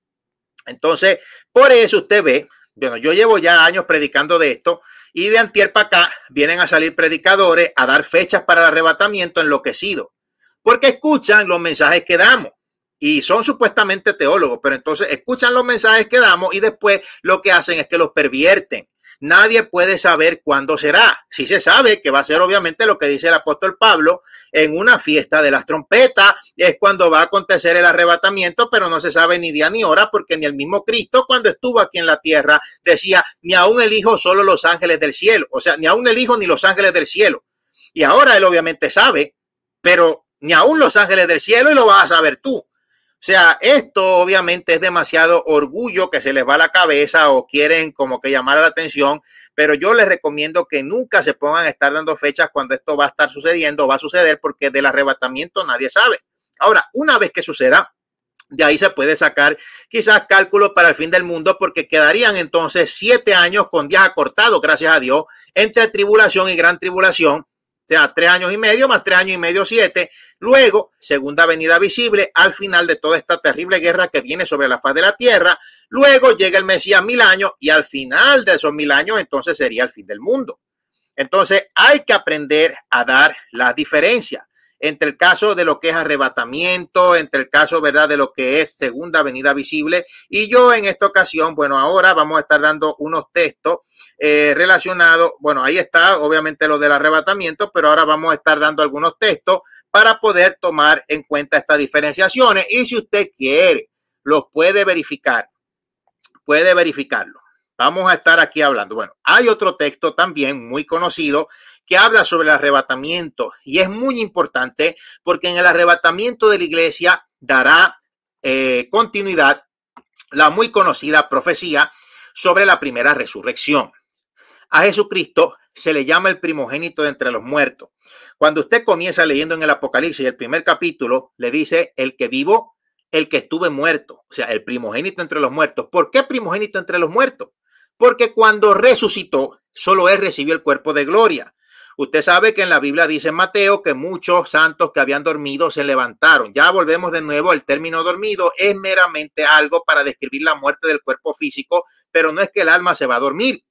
Entonces, por eso usted ve, bueno, yo llevo ya años predicando de esto, y de antier para acá vienen a salir predicadores a dar fechas para el arrebatamiento enloquecido, porque escuchan los mensajes que damos y son supuestamente teólogos, pero entonces escuchan los mensajes que damos y después lo que hacen es que los pervierten. Nadie puede saber cuándo será. Si se sabe que va a ser obviamente lo que dice el apóstol Pablo en una fiesta de las trompetas, es cuando va a acontecer el arrebatamiento, pero no se sabe ni día ni hora porque ni el mismo Cristo cuando estuvo aquí en la tierra decía, ni aún elijo solo los ángeles del cielo, o sea, ni aún elijo ni los ángeles del cielo. Y ahora él obviamente sabe, pero ni aún los ángeles del cielo y lo vas a saber tú. O sea, esto obviamente es demasiado orgullo que se les va a la cabeza o quieren como que llamar la atención, pero yo les recomiendo que nunca se pongan a estar dando fechas cuando esto va a estar sucediendo, va a suceder porque del arrebatamiento nadie sabe. Ahora, una vez que suceda, de ahí se puede sacar quizás cálculo para el fin del mundo, porque quedarían entonces siete años con días acortados, gracias a Dios, entre tribulación y gran tribulación, o sea, tres años y medio más tres años y medio, siete. Luego, segunda venida visible al final de toda esta terrible guerra que viene sobre la faz de la tierra. Luego llega el Mesías mil años y al final de esos mil años, entonces sería el fin del mundo. Entonces, hay que aprender a dar las diferencias entre el caso de lo que es arrebatamiento, entre el caso, ¿verdad?, de lo que es segunda avenida visible. Y yo en esta ocasión, bueno, ahora vamos a estar dando unos textos eh, relacionados, bueno, ahí está, obviamente lo del arrebatamiento, pero ahora vamos a estar dando algunos textos para poder tomar en cuenta estas diferenciaciones. Y si usted quiere, los puede verificar, puede verificarlo. Vamos a estar aquí hablando. Bueno, hay otro texto también muy conocido que habla sobre el arrebatamiento y es muy importante porque en el arrebatamiento de la iglesia dará eh, continuidad la muy conocida profecía sobre la primera resurrección. A Jesucristo se le llama el primogénito de entre los muertos. Cuando usted comienza leyendo en el Apocalipsis el primer capítulo, le dice el que vivo, el que estuve muerto, o sea, el primogénito entre los muertos. ¿Por qué primogénito entre los muertos? Porque cuando resucitó, solo él recibió el cuerpo de gloria. Usted sabe que en la Biblia dice Mateo que muchos santos que habían dormido se levantaron. Ya volvemos de nuevo, el término dormido es meramente algo para describir la muerte del cuerpo físico, pero no es que el alma se va a dormir.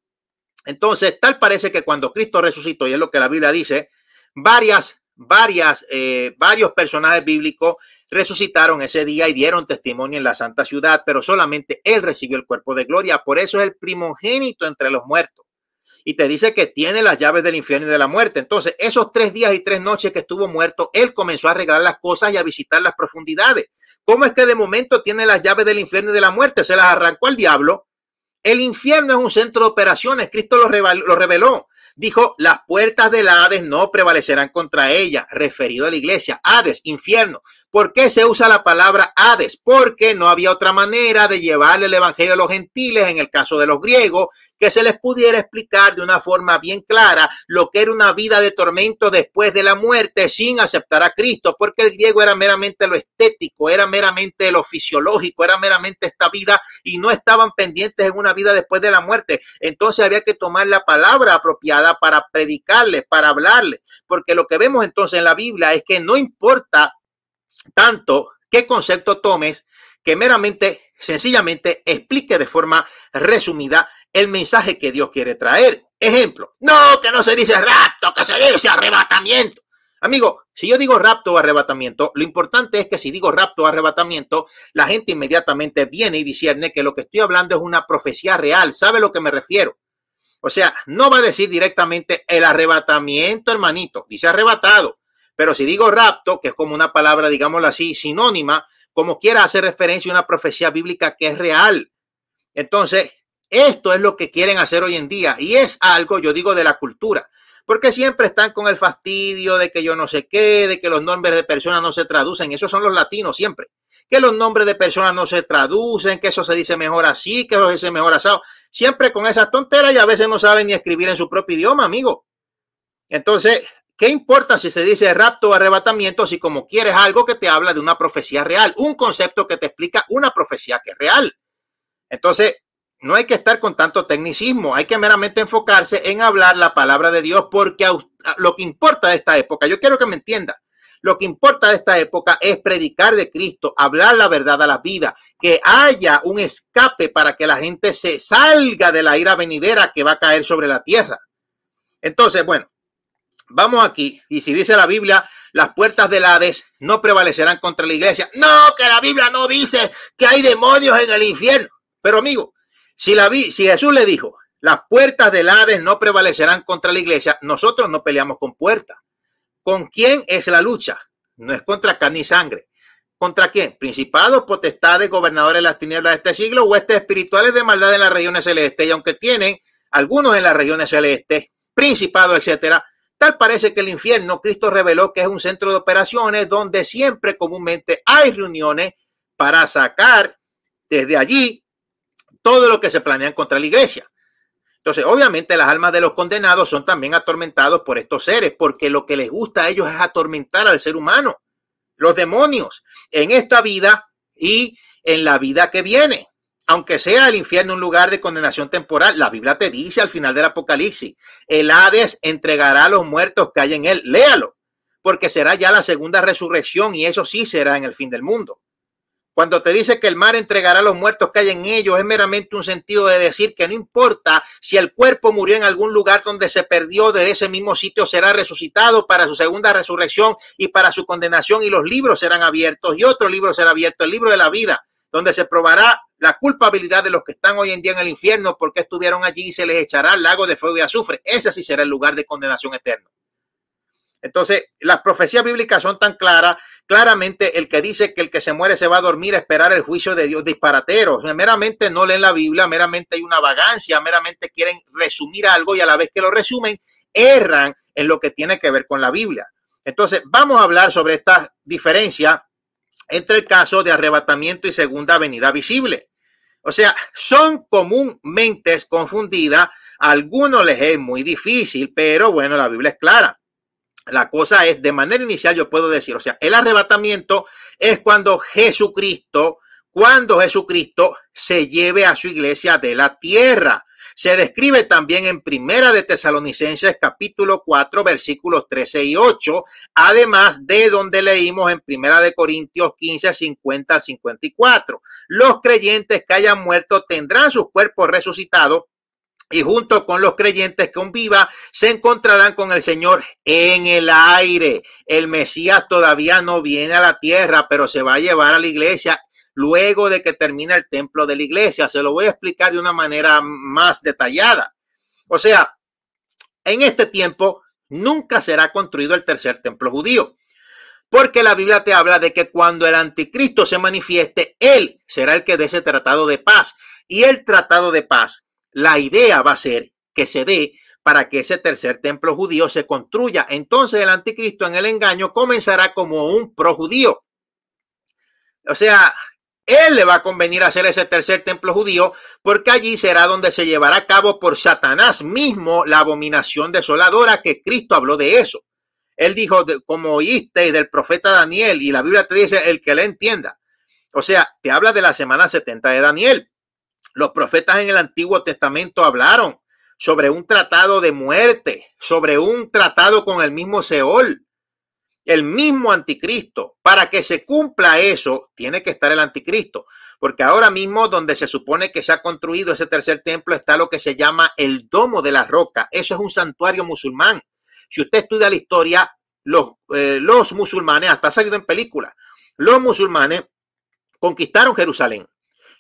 Entonces, tal parece que cuando Cristo resucitó, y es lo que la Biblia dice, varias, varias, eh, varios personajes bíblicos resucitaron ese día y dieron testimonio en la santa ciudad, pero solamente Él recibió el cuerpo de gloria. Por eso es el primogénito entre los muertos y te dice que tiene las llaves del infierno y de la muerte. Entonces, esos tres días y tres noches que estuvo muerto, él comenzó a arreglar las cosas y a visitar las profundidades. ¿Cómo es que de momento tiene las llaves del infierno y de la muerte? Se las arrancó al diablo. El infierno es un centro de operaciones. Cristo lo, lo reveló. Dijo, las puertas del Hades no prevalecerán contra ella, referido a la iglesia. Hades, infierno. ¿Por qué se usa la palabra Hades? Porque no había otra manera de llevarle el evangelio a los gentiles, en el caso de los griegos, que se les pudiera explicar de una forma bien clara lo que era una vida de tormento después de la muerte sin aceptar a Cristo, porque el griego era meramente lo estético, era meramente lo fisiológico, era meramente esta vida y no estaban pendientes en una vida después de la muerte. Entonces había que tomar la palabra apropiada para predicarles, para hablarles, porque lo que vemos entonces en la Biblia es que no importa tanto qué concepto tomes que meramente, sencillamente, explique de forma resumida el mensaje que Dios quiere traer. Ejemplo, no, que no se dice rapto, que se dice arrebatamiento. Amigo, si yo digo rapto o arrebatamiento, lo importante es que si digo rapto o arrebatamiento, la gente inmediatamente viene y discierne que lo que estoy hablando es una profecía real. ¿Sabe a lo que me refiero? O sea, no va a decir directamente el arrebatamiento, hermanito. Dice arrebatado. Pero si digo rapto, que es como una palabra, digámoslo así, sinónima, como quiera hace referencia a una profecía bíblica que es real. Entonces, esto es lo que quieren hacer hoy en día y es algo, yo digo, de la cultura, porque siempre están con el fastidio de que yo no sé qué, de que los nombres de personas no se traducen. Esos son los latinos siempre, que los nombres de personas no se traducen, que eso se dice mejor así, que eso se dice mejor asado. Siempre con esas tonteras y a veces no saben ni escribir en su propio idioma, amigo. Entonces, ¿Qué importa si se dice rapto o arrebatamiento si como quieres algo que te habla de una profecía real, un concepto que te explica una profecía que es real? Entonces, no hay que estar con tanto tecnicismo, hay que meramente enfocarse en hablar la palabra de Dios porque lo que importa de esta época, yo quiero que me entienda, lo que importa de esta época es predicar de Cristo, hablar la verdad a la vida, que haya un escape para que la gente se salga de la ira venidera que va a caer sobre la tierra. Entonces, bueno, vamos aquí, y si dice la Biblia, las puertas del Hades no prevalecerán contra la iglesia. No, que la Biblia no dice que hay demonios en el infierno. Pero amigo, si, la, si Jesús le dijo, las puertas del Hades no prevalecerán contra la iglesia, nosotros no peleamos con puertas. ¿Con quién es la lucha? No es contra carne y sangre. ¿Contra quién? Principados, potestades, gobernadores de las tinieblas de este siglo, huestes espirituales de maldad en las regiones celestes. Y aunque tienen algunos en las regiones celestes, principados, etcétera, Tal parece que el infierno, Cristo reveló que es un centro de operaciones donde siempre comúnmente hay reuniones para sacar desde allí todo lo que se planean contra la iglesia. Entonces, obviamente las almas de los condenados son también atormentados por estos seres, porque lo que les gusta a ellos es atormentar al ser humano, los demonios, en esta vida y en la vida que viene aunque sea el infierno un lugar de condenación temporal, la Biblia te dice al final del Apocalipsis, el Hades entregará a los muertos que hay en él. Léalo, porque será ya la segunda resurrección y eso sí será en el fin del mundo. Cuando te dice que el mar entregará a los muertos que hay en ellos, es meramente un sentido de decir que no importa si el cuerpo murió en algún lugar donde se perdió, de ese mismo sitio será resucitado para su segunda resurrección y para su condenación y los libros serán abiertos y otro libro será abierto, el libro de la vida donde se probará la culpabilidad de los que están hoy en día en el infierno porque estuvieron allí y se les echará el lago de fuego y azufre. Ese sí será el lugar de condenación eterna. Entonces, las profecías bíblicas son tan claras. Claramente, el que dice que el que se muere se va a dormir a esperar el juicio de Dios, disparateros. Meramente no leen la Biblia, meramente hay una vagancia, meramente quieren resumir algo y a la vez que lo resumen, erran en lo que tiene que ver con la Biblia. Entonces, vamos a hablar sobre estas diferencias entre el caso de arrebatamiento y segunda venida visible. O sea, son comúnmente confundidas. A algunos les es muy difícil, pero bueno, la Biblia es clara. La cosa es, de manera inicial yo puedo decir, o sea, el arrebatamiento es cuando Jesucristo, cuando Jesucristo se lleve a su iglesia de la tierra se describe también en Primera de Tesalonicenses capítulo 4 versículos 13 y 8, además de donde leímos en Primera de Corintios 15, 50 al 54. Los creyentes que hayan muerto tendrán sus cuerpos resucitados y junto con los creyentes que viva se encontrarán con el Señor en el aire. El Mesías todavía no viene a la tierra, pero se va a llevar a la iglesia luego de que termina el templo de la iglesia. Se lo voy a explicar de una manera más detallada. O sea, en este tiempo nunca será construido el tercer templo judío. Porque la Biblia te habla de que cuando el anticristo se manifieste, él será el que dé ese tratado de paz. Y el tratado de paz, la idea va a ser que se dé para que ese tercer templo judío se construya. Entonces el anticristo en el engaño comenzará como un pro judío. O sea, él le va a convenir hacer ese tercer templo judío, porque allí será donde se llevará a cabo por Satanás mismo la abominación desoladora que Cristo habló de eso. Él dijo, como oíste del profeta Daniel, y la Biblia te dice, el que le entienda. O sea, te habla de la semana 70 de Daniel. Los profetas en el Antiguo Testamento hablaron sobre un tratado de muerte, sobre un tratado con el mismo Seol, el mismo anticristo. Para que se cumpla eso, tiene que estar el anticristo, porque ahora mismo donde se supone que se ha construido ese tercer templo está lo que se llama el Domo de la Roca. Eso es un santuario musulmán. Si usted estudia la historia, los, eh, los musulmanes, hasta ha salido en película, los musulmanes conquistaron Jerusalén.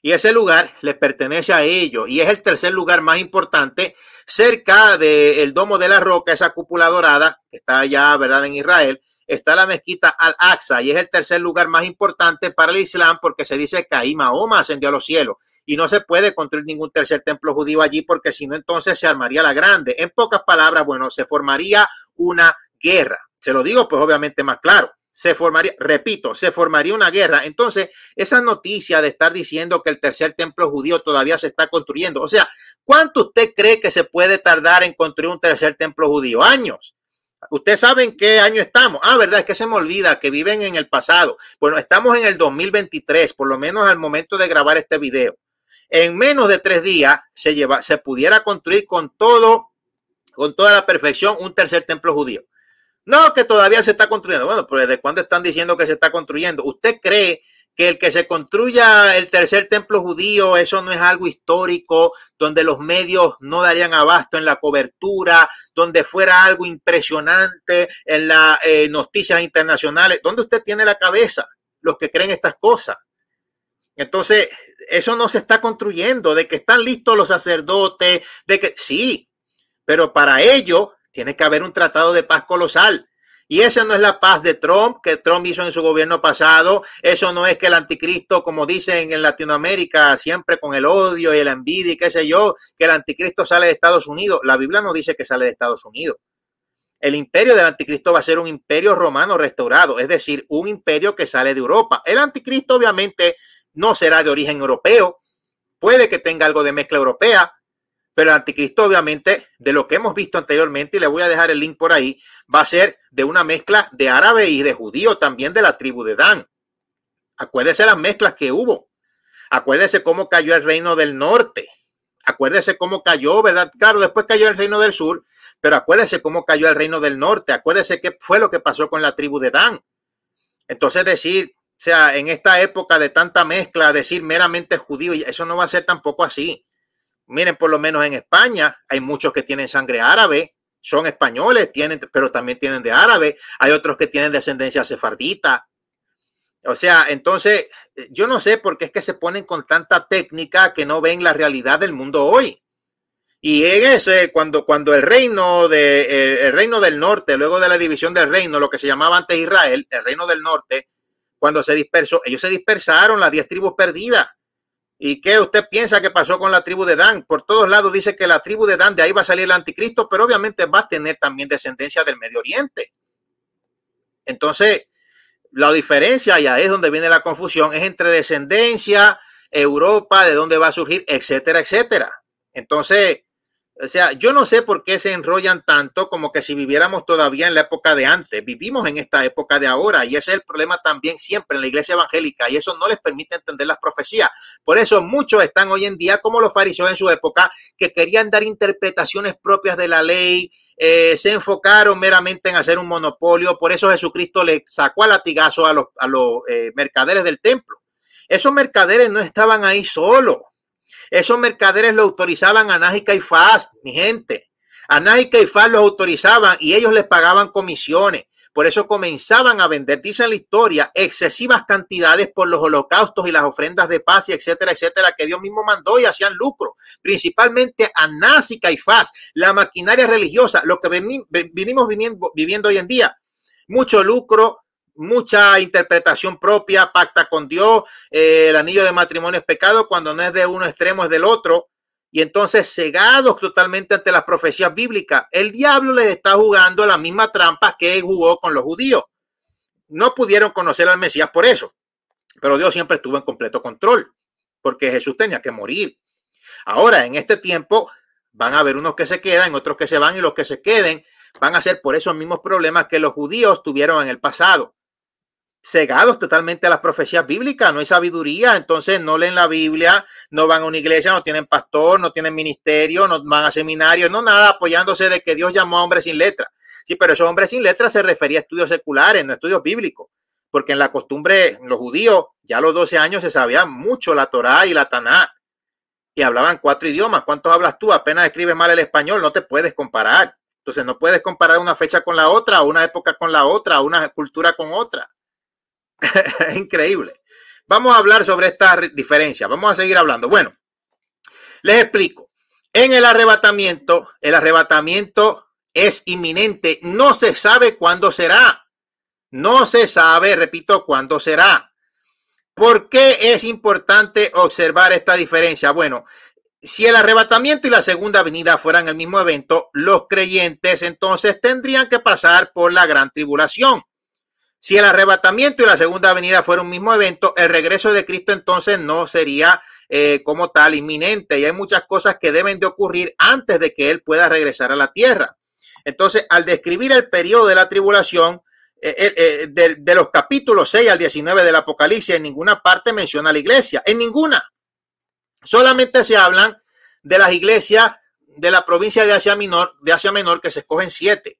Y ese lugar les pertenece a ellos y es el tercer lugar más importante cerca del Domo de la Roca, esa cúpula dorada que está allá, ¿verdad? En Israel, está la mezquita Al-Aqsa y es el tercer lugar más importante para el Islam porque se dice que ahí Mahoma ascendió a los cielos y no se puede construir ningún tercer templo judío allí porque si no entonces se armaría la grande. En pocas palabras, bueno, se formaría una guerra. Se lo digo pues obviamente más claro se formaría, repito, se formaría una guerra. Entonces, esa noticia de estar diciendo que el tercer templo judío todavía se está construyendo, o sea, ¿cuánto usted cree que se puede tardar en construir un tercer templo judío? Años. Ustedes saben qué año estamos. Ah, verdad, es que se me olvida que viven en el pasado. Bueno, estamos en el 2023, por lo menos al momento de grabar este video. En menos de tres días se lleva, se pudiera construir con todo, con toda la perfección, un tercer templo judío. No, que todavía se está construyendo. Bueno, pero ¿desde cuando están diciendo que se está construyendo? ¿Usted cree que el que se construya el tercer templo judío, eso no es algo histórico, donde los medios no darían abasto en la cobertura, donde fuera algo impresionante en las eh, noticias internacionales. ¿Dónde usted tiene la cabeza? Los que creen estas cosas. Entonces, eso no se está construyendo, de que están listos los sacerdotes, de que sí, pero para ello tiene que haber un tratado de paz colosal y esa no es la paz de Trump, que Trump hizo en su gobierno pasado. Eso no es que el anticristo, como dicen en Latinoamérica, siempre con el odio y la envidia y qué sé yo, que el anticristo sale de Estados Unidos. La Biblia no dice que sale de Estados Unidos. El imperio del anticristo va a ser un imperio romano restaurado, es decir, un imperio que sale de Europa. El anticristo obviamente no será de origen europeo, puede que tenga algo de mezcla europea, pero el anticristo obviamente, de lo que hemos visto anteriormente, y le voy a dejar el link por ahí, va a ser de una mezcla de árabe y de judío, también de la tribu de Dan. Acuérdese las mezclas que hubo. Acuérdese cómo cayó el reino del norte. Acuérdese cómo cayó, ¿verdad? Claro, después cayó el reino del sur, pero acuérdese cómo cayó el reino del norte. Acuérdese qué fue lo que pasó con la tribu de Dan. Entonces decir, o sea, en esta época de tanta mezcla, decir meramente judío, eso no va a ser tampoco así. Miren, por lo menos en España hay muchos que tienen sangre árabe, son españoles, tienen, pero también tienen de árabe, hay otros que tienen descendencia sefardita. O sea, entonces, eh, yo no sé por qué es que se ponen con tanta técnica que no ven la realidad del mundo hoy. Y en ese, cuando, cuando el reino de, eh, el reino del norte, luego de la división del reino, lo que se llamaba antes Israel, el reino del norte, cuando se dispersó, ellos se dispersaron, las diez tribus perdidas. ¿Y qué usted piensa que pasó con la tribu de Dan? Por todos lados dice que la tribu de Dan, de ahí va a salir el anticristo, pero obviamente va a tener también descendencia del Medio Oriente. Entonces, la diferencia, y ahí es donde viene la confusión, es entre descendencia, Europa, de dónde va a surgir, etcétera, etcétera. Entonces, o sea, yo no sé por qué se enrollan tanto como que si viviéramos todavía en la época de antes. Vivimos en esta época de ahora y ese es el problema también siempre en la iglesia evangélica y eso no les permite entender las profecías. Por eso muchos están hoy en día como los fariseos en su época que querían dar interpretaciones propias de la ley, eh, se enfocaron meramente en hacer un monopolio. Por eso Jesucristo le sacó a latigazo a los, eh, mercaderes del templo. Esos mercaderes no estaban ahí solos. Esos mercaderes lo autorizaban a Nájica y Faz, mi gente. A Nájica y Faz los autorizaban y ellos les pagaban comisiones. Por eso comenzaban a vender, dice la historia, excesivas cantidades por los holocaustos y las ofrendas de paz y etcétera, etcétera, que Dios mismo mandó y hacían lucro, principalmente a Nazi y Caifás, la maquinaria religiosa, lo que venimos viviendo hoy en día. Mucho lucro, mucha interpretación propia, pacta con Dios, eh, el anillo de matrimonio es pecado cuando no es de uno extremo, es del otro. Y entonces cegados totalmente ante las profecías bíblicas, el diablo les está jugando la misma trampa que jugó con los judíos. No pudieron conocer al Mesías por eso, pero Dios siempre estuvo en completo control, porque Jesús tenía que morir. Ahora, en este tiempo, van a haber unos que se quedan, otros que se van y los que se queden van a ser por esos mismos problemas que los judíos tuvieron en el pasado cegados totalmente a las profecías bíblicas, no hay sabiduría, entonces no leen la Biblia, no van a una iglesia, no tienen pastor, no tienen ministerio, no van a seminarios, no nada, apoyándose de que Dios llamó a hombres sin letra. Sí, pero esos hombres sin letra se refería a estudios seculares, no a estudios bíblicos, porque en la costumbre, los judíos, ya a los 12 años se sabía mucho la Torá y la Taná, y hablaban cuatro idiomas. ¿Cuántos hablas tú? Apenas escribes mal el español, no te puedes comparar. Entonces no puedes comparar una fecha con la otra, una época con la otra, una cultura con otra es increíble. Vamos a hablar sobre esta diferencia. Vamos a seguir hablando. Bueno, les explico. En el arrebatamiento, el arrebatamiento es inminente. No se sabe cuándo será. No se sabe, repito, cuándo será. ¿Por qué es importante observar esta diferencia? Bueno, si el arrebatamiento y la segunda venida fueran el mismo evento, los creyentes entonces tendrían que pasar por la gran tribulación. Si el arrebatamiento y la segunda venida fueron un mismo evento, el regreso de Cristo entonces no sería eh, como tal inminente y hay muchas cosas que deben de ocurrir antes de que Él pueda regresar a la tierra. Entonces, al describir el periodo de la tribulación, eh, eh, de, los capítulos 6 al 19 del Apocalipsis, en ninguna parte menciona la iglesia, en ninguna. Solamente se hablan de las iglesias de la provincia de Asia Menor, de Asia Menor que se escogen siete.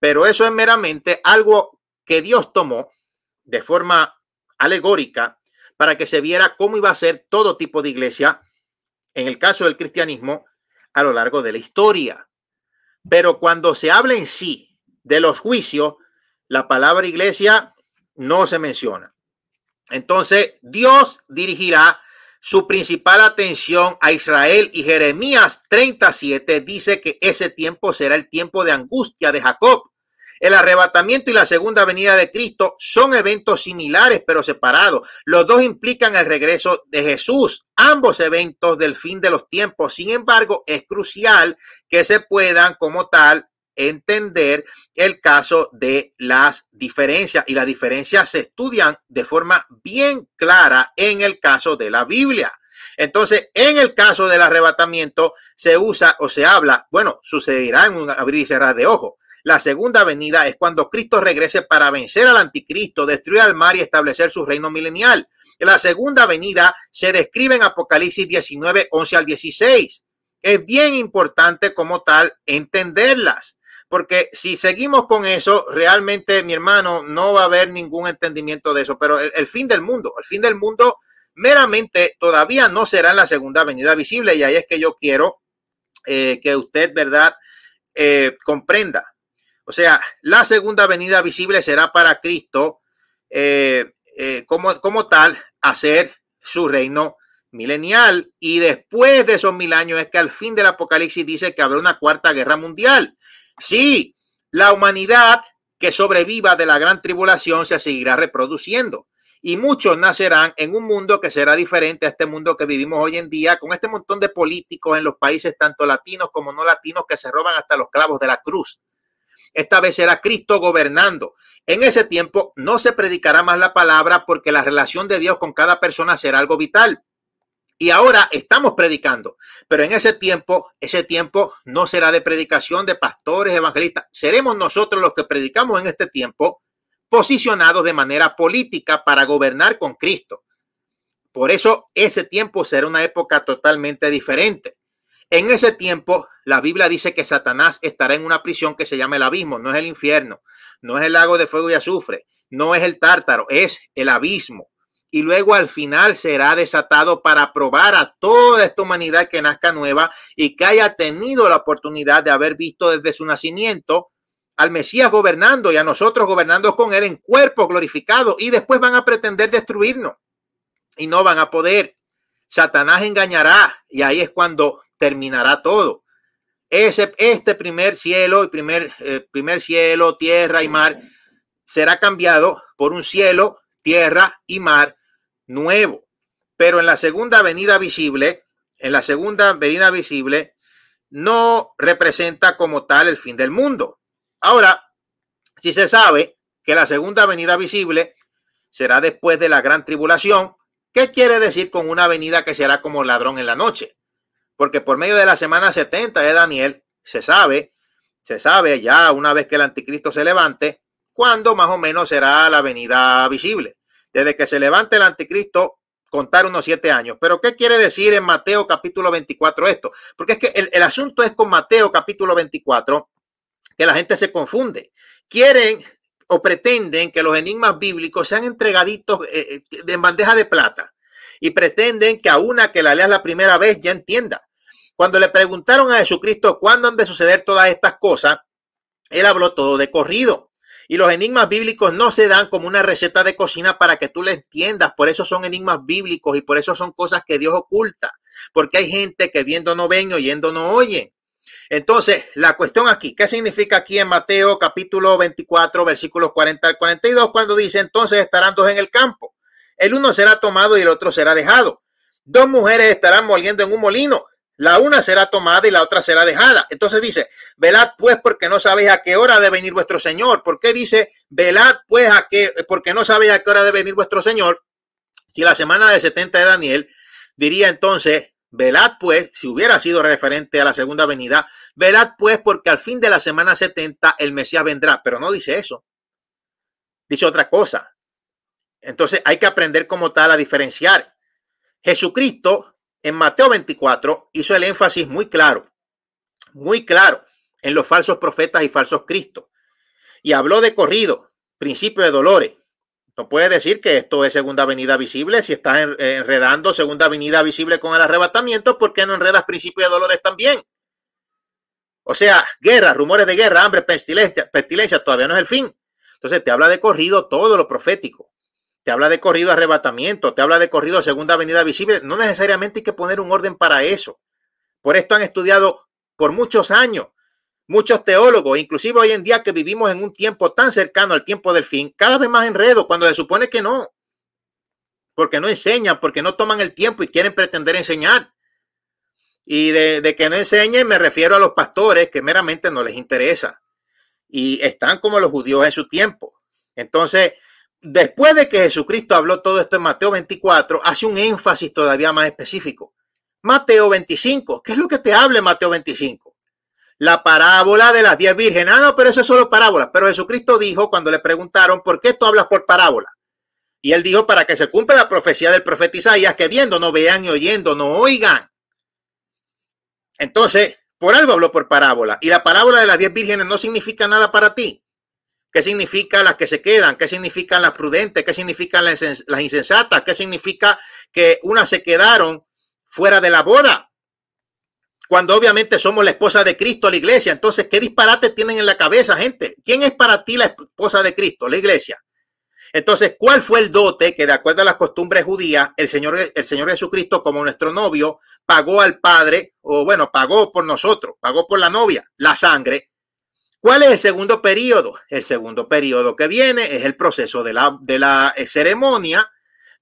Pero eso es meramente algo que Dios tomó de forma alegórica para que se viera cómo iba a ser todo tipo de iglesia, en el caso del cristianismo, a lo largo de la historia. Pero cuando se habla en sí de los juicios, la palabra iglesia no se menciona. Entonces, Dios dirigirá su principal atención a Israel y Jeremías 37 dice que ese tiempo será el tiempo de angustia de Jacob el arrebatamiento y la segunda venida de Cristo son eventos similares pero separados. Los dos implican el regreso de Jesús, ambos eventos del fin de los tiempos. Sin embargo, es crucial que se puedan como tal entender el caso de las diferencias y las diferencias se estudian de forma bien clara en el caso de la Biblia. Entonces, en el caso del arrebatamiento se usa o se habla, bueno, sucederá en un abrir y cerrar de ojo la segunda venida es cuando Cristo regrese para vencer al anticristo, destruir al mar y establecer su reino milenial. La segunda venida se describe en Apocalipsis 19, 11 al 16. Es bien importante como tal entenderlas, porque si seguimos con eso, realmente, mi hermano, no va a haber ningún entendimiento de eso, pero el, fin del mundo, el fin del mundo meramente todavía no será en la segunda venida visible y ahí es que yo quiero eh, que usted, ¿verdad?, eh, comprenda o sea, la segunda venida visible será para Cristo eh, eh, como, como tal hacer su reino milenial. Y después de esos mil años es que al fin del Apocalipsis dice que habrá una cuarta guerra mundial. Sí, la humanidad que sobreviva de la gran tribulación se seguirá reproduciendo. Y muchos nacerán en un mundo que será diferente a este mundo que vivimos hoy en día, con este montón de políticos en los países, tanto latinos como no latinos, que se roban hasta los clavos de la cruz. Esta vez será Cristo gobernando. En ese tiempo no se predicará más la palabra porque la relación de Dios con cada persona será algo vital. Y ahora estamos predicando, pero en ese tiempo, ese tiempo no será de predicación de pastores, evangelistas. Seremos nosotros los que predicamos en este tiempo, posicionados de manera política para gobernar con Cristo. Por eso ese tiempo será una época totalmente diferente. En ese tiempo, la Biblia dice que Satanás estará en una prisión que se llama el abismo, no es el infierno, no es el lago de fuego y azufre, no es el tártaro, es el abismo. Y luego al final será desatado para probar a toda esta humanidad que nazca nueva y que haya tenido la oportunidad de haber visto desde su nacimiento al Mesías gobernando y a nosotros gobernando con él en cuerpo glorificado. Y después van a pretender destruirnos y no van a poder. Satanás engañará y ahí es cuando terminará todo. Ese, este primer cielo y primer, eh, primer cielo, tierra y mar será cambiado por un cielo, tierra y mar nuevo. Pero en la segunda venida visible, en la segunda venida visible, no representa como tal el fin del mundo. Ahora, si se sabe que la segunda venida visible será después de la gran tribulación, ¿qué quiere decir con una venida que será como ladrón en la noche? porque por medio de la semana 70 de Daniel se sabe, se sabe ya una vez que el anticristo se levante, cuándo más o menos será la venida visible. Desde que se levante el anticristo, contar unos siete años. Pero ¿qué quiere decir en Mateo capítulo 24 esto? Porque es que el, el asunto es con Mateo capítulo 24 que la gente se confunde. Quieren o pretenden que los enigmas bíblicos sean entregaditos en eh, eh, bandeja de plata y pretenden que a una que la leas la primera vez ya entienda. Cuando le preguntaron a Jesucristo cuándo han de suceder todas estas cosas, él habló todo de corrido. Y los enigmas bíblicos no se dan como una receta de cocina para que tú le entiendas. Por eso son enigmas bíblicos y por eso son cosas que Dios oculta. Porque hay gente que viendo no ven y oyendo no oye. Entonces, la cuestión aquí, ¿qué significa aquí en Mateo capítulo 24, versículos 40 al 42, cuando dice entonces estarán dos en el campo? El uno será tomado y el otro será dejado. Dos mujeres estarán moliendo en un molino. La una será tomada y la otra será dejada. Entonces dice, velad pues porque no sabéis a qué hora de venir vuestro Señor. ¿Por qué dice, velad pues a qué, porque no sabéis a qué hora de venir vuestro Señor? Si la semana de 70 de Daniel diría entonces, velad pues, si hubiera sido referente a la segunda venida, velad pues porque al fin de la semana 70 el Mesías vendrá. Pero no dice eso. Dice otra cosa. Entonces hay que aprender como tal a diferenciar. Jesucristo en Mateo 24 hizo el énfasis muy claro, muy claro en los falsos profetas y falsos cristos. Y habló de corrido, principio de dolores. No puede decir que esto es segunda venida visible. Si estás eh, enredando segunda venida visible con el arrebatamiento, ¿por qué no enredas principio de dolores también? O sea, guerra, rumores de guerra, hambre, pestilencia, pestilencia, todavía no es el fin. Entonces te habla de corrido todo lo profético te habla de corrido arrebatamiento, te habla de corrido segunda avenida visible. No necesariamente hay que poner un orden para eso. Por esto han estudiado por muchos años muchos teólogos, inclusive hoy en día que vivimos en un tiempo tan cercano al tiempo del fin, cada vez más enredo cuando se supone que no. Porque no enseñan, porque no toman el tiempo y quieren pretender enseñar. Y de, de que no enseñen me refiero a los pastores que meramente no les interesa. Y están como los judíos en su tiempo. Entonces, después de que Jesucristo habló todo esto en Mateo 24, hace un énfasis todavía más específico. Mateo 25, ¿qué es lo que te habla en Mateo 25? La parábola de las diez vírgenes. Ah, no, pero eso es solo parábola. Pero Jesucristo dijo cuando le preguntaron, ¿por qué tú hablas por parábola? Y él dijo, para que se cumpla la profecía del profeta Isaías, que viendo no vean y oyendo no oigan. Entonces, por algo habló por parábola. Y la parábola de las diez vírgenes no significa nada para ti. ¿Qué significa las que se quedan? ¿Qué significan las prudentes? ¿Qué significan las, insensatas? ¿Qué significa que unas se quedaron fuera de la boda? Cuando obviamente somos la esposa de Cristo, la iglesia. Entonces, ¿qué disparate tienen en la cabeza, gente? ¿Quién es para ti la esposa de Cristo, la iglesia? Entonces, ¿cuál fue el dote que, de acuerdo a las costumbres judías, el Señor, el Señor Jesucristo, como nuestro novio, pagó al Padre, o bueno, pagó por nosotros, pagó por la novia, la sangre, ¿Cuál es el segundo periodo? El segundo periodo que viene es el proceso de la, eh, ceremonia,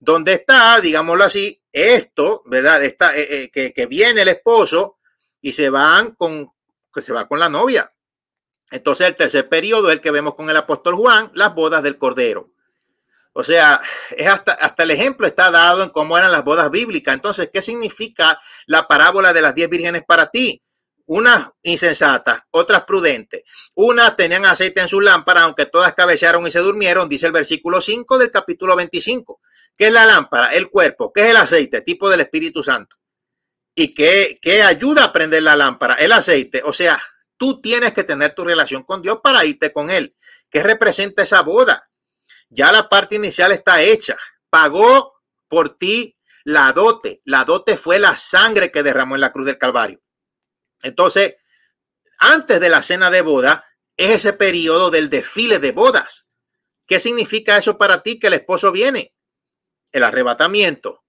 donde está, digámoslo así, esto, ¿verdad? Está eh, eh, que, viene el esposo y se van con, que se va con la novia. Entonces el tercer periodo es el que vemos con el apóstol Juan, las bodas del Cordero. O sea, es hasta, hasta el ejemplo está dado en cómo eran las bodas bíblicas. Entonces, ¿qué significa la parábola de las diez vírgenes para ti? unas insensatas, otras prudentes. Unas tenían aceite en su lámpara, aunque todas cabecearon y se durmieron, dice el versículo 5 del capítulo 25. ¿Qué es la lámpara? El cuerpo. ¿Qué es el aceite? Tipo del Espíritu Santo. ¿Y que qué ayuda a prender la lámpara? El aceite. O sea, tú tienes que tener tu relación con Dios para irte con Él. ¿Qué representa esa boda? Ya la parte inicial está hecha. Pagó por ti la dote. La dote fue la sangre que derramó en la cruz del Calvario. Entonces, antes de la cena de boda, es ese periodo del desfile de bodas. ¿Qué significa eso para ti que el esposo viene? El arrebatamiento.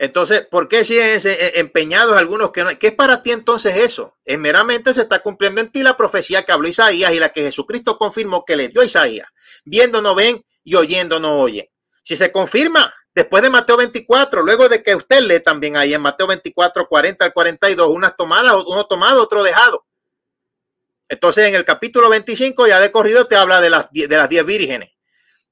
Entonces, ¿por qué si es eh, eh, empeñados algunos que no? ¿Qué es para ti entonces eso? Es meramente se está cumpliendo en ti la profecía que habló Isaías y la que Jesucristo confirmó que le dio Isaías. Viendo no ven y oyendo no oye Si se confirma, Después de Mateo 24, luego de que usted lee también ahí en Mateo 24, 40 al 42, unas tomadas, uno tomado, otro dejado. Entonces en el capítulo 25 ya de corrido te habla de las, de las diez vírgenes.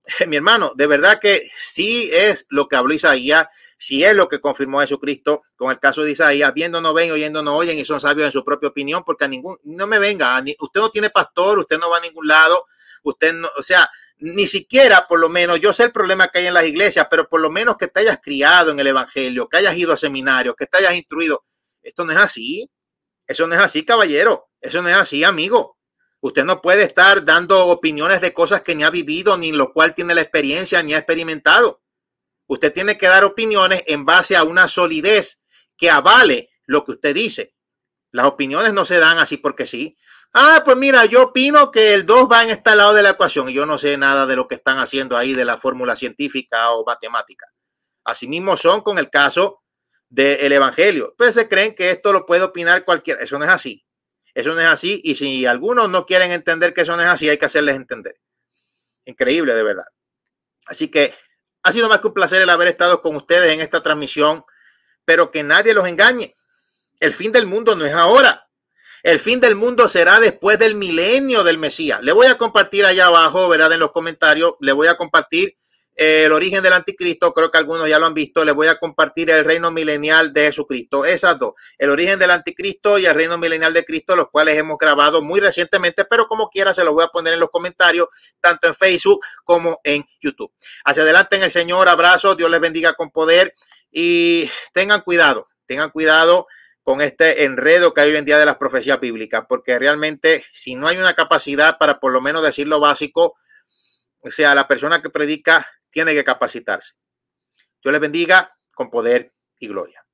Mi hermano, de verdad que sí es lo que habló Isaías, sí es lo que confirmó Jesucristo con el caso de Isaías, viendo no ven, oyendo no oyen y son sabios en su propia opinión, porque a ningún, no me venga, usted no tiene pastor, usted no va a ningún lado, usted no, o sea, ni siquiera por lo menos, yo sé el problema que hay en las iglesias, pero por lo menos que te hayas criado en el Evangelio, que hayas ido a seminario, que te hayas instruido. Esto no es así. Eso no es así, caballero. Eso no es así, amigo. Usted no puede estar dando opiniones de cosas que ni ha vivido, ni lo cual tiene la experiencia, ni ha experimentado. Usted tiene que dar opiniones en base a una solidez que avale lo que usted dice. Las opiniones no se dan así porque sí. Ah, pues mira, yo opino que el 2 va en este lado de la ecuación. y Yo no sé nada de lo que están haciendo ahí de la fórmula científica o matemática. Asimismo son con el caso del Evangelio. Entonces se creen que esto lo puede opinar cualquiera. Eso no es así. Eso no es así. Y si algunos no quieren entender que eso no es así, hay que hacerles entender. Increíble, de verdad. Así que ha sido más que un placer el haber estado con ustedes en esta transmisión, pero que nadie los engañe. El fin del mundo no es ahora el fin del mundo será después del milenio del Mesías. Le voy a compartir allá abajo, ¿verdad? En los comentarios, le voy a compartir eh, el origen del anticristo. Creo que algunos ya lo han visto. Le voy a compartir el reino milenial de Jesucristo. Esas dos, el origen del anticristo y el reino milenial de Cristo, los cuales hemos grabado muy recientemente, pero como quiera se los voy a poner en los comentarios, tanto en Facebook como en YouTube. Hacia adelante en el Señor. Abrazo. Dios les bendiga con poder y tengan cuidado. Tengan cuidado con este enredo que hay hoy en día de las profecías bíblicas, porque realmente si no hay una capacidad para por lo menos decir lo básico, o sea, la persona que predica tiene que capacitarse. Dios les bendiga con poder y gloria.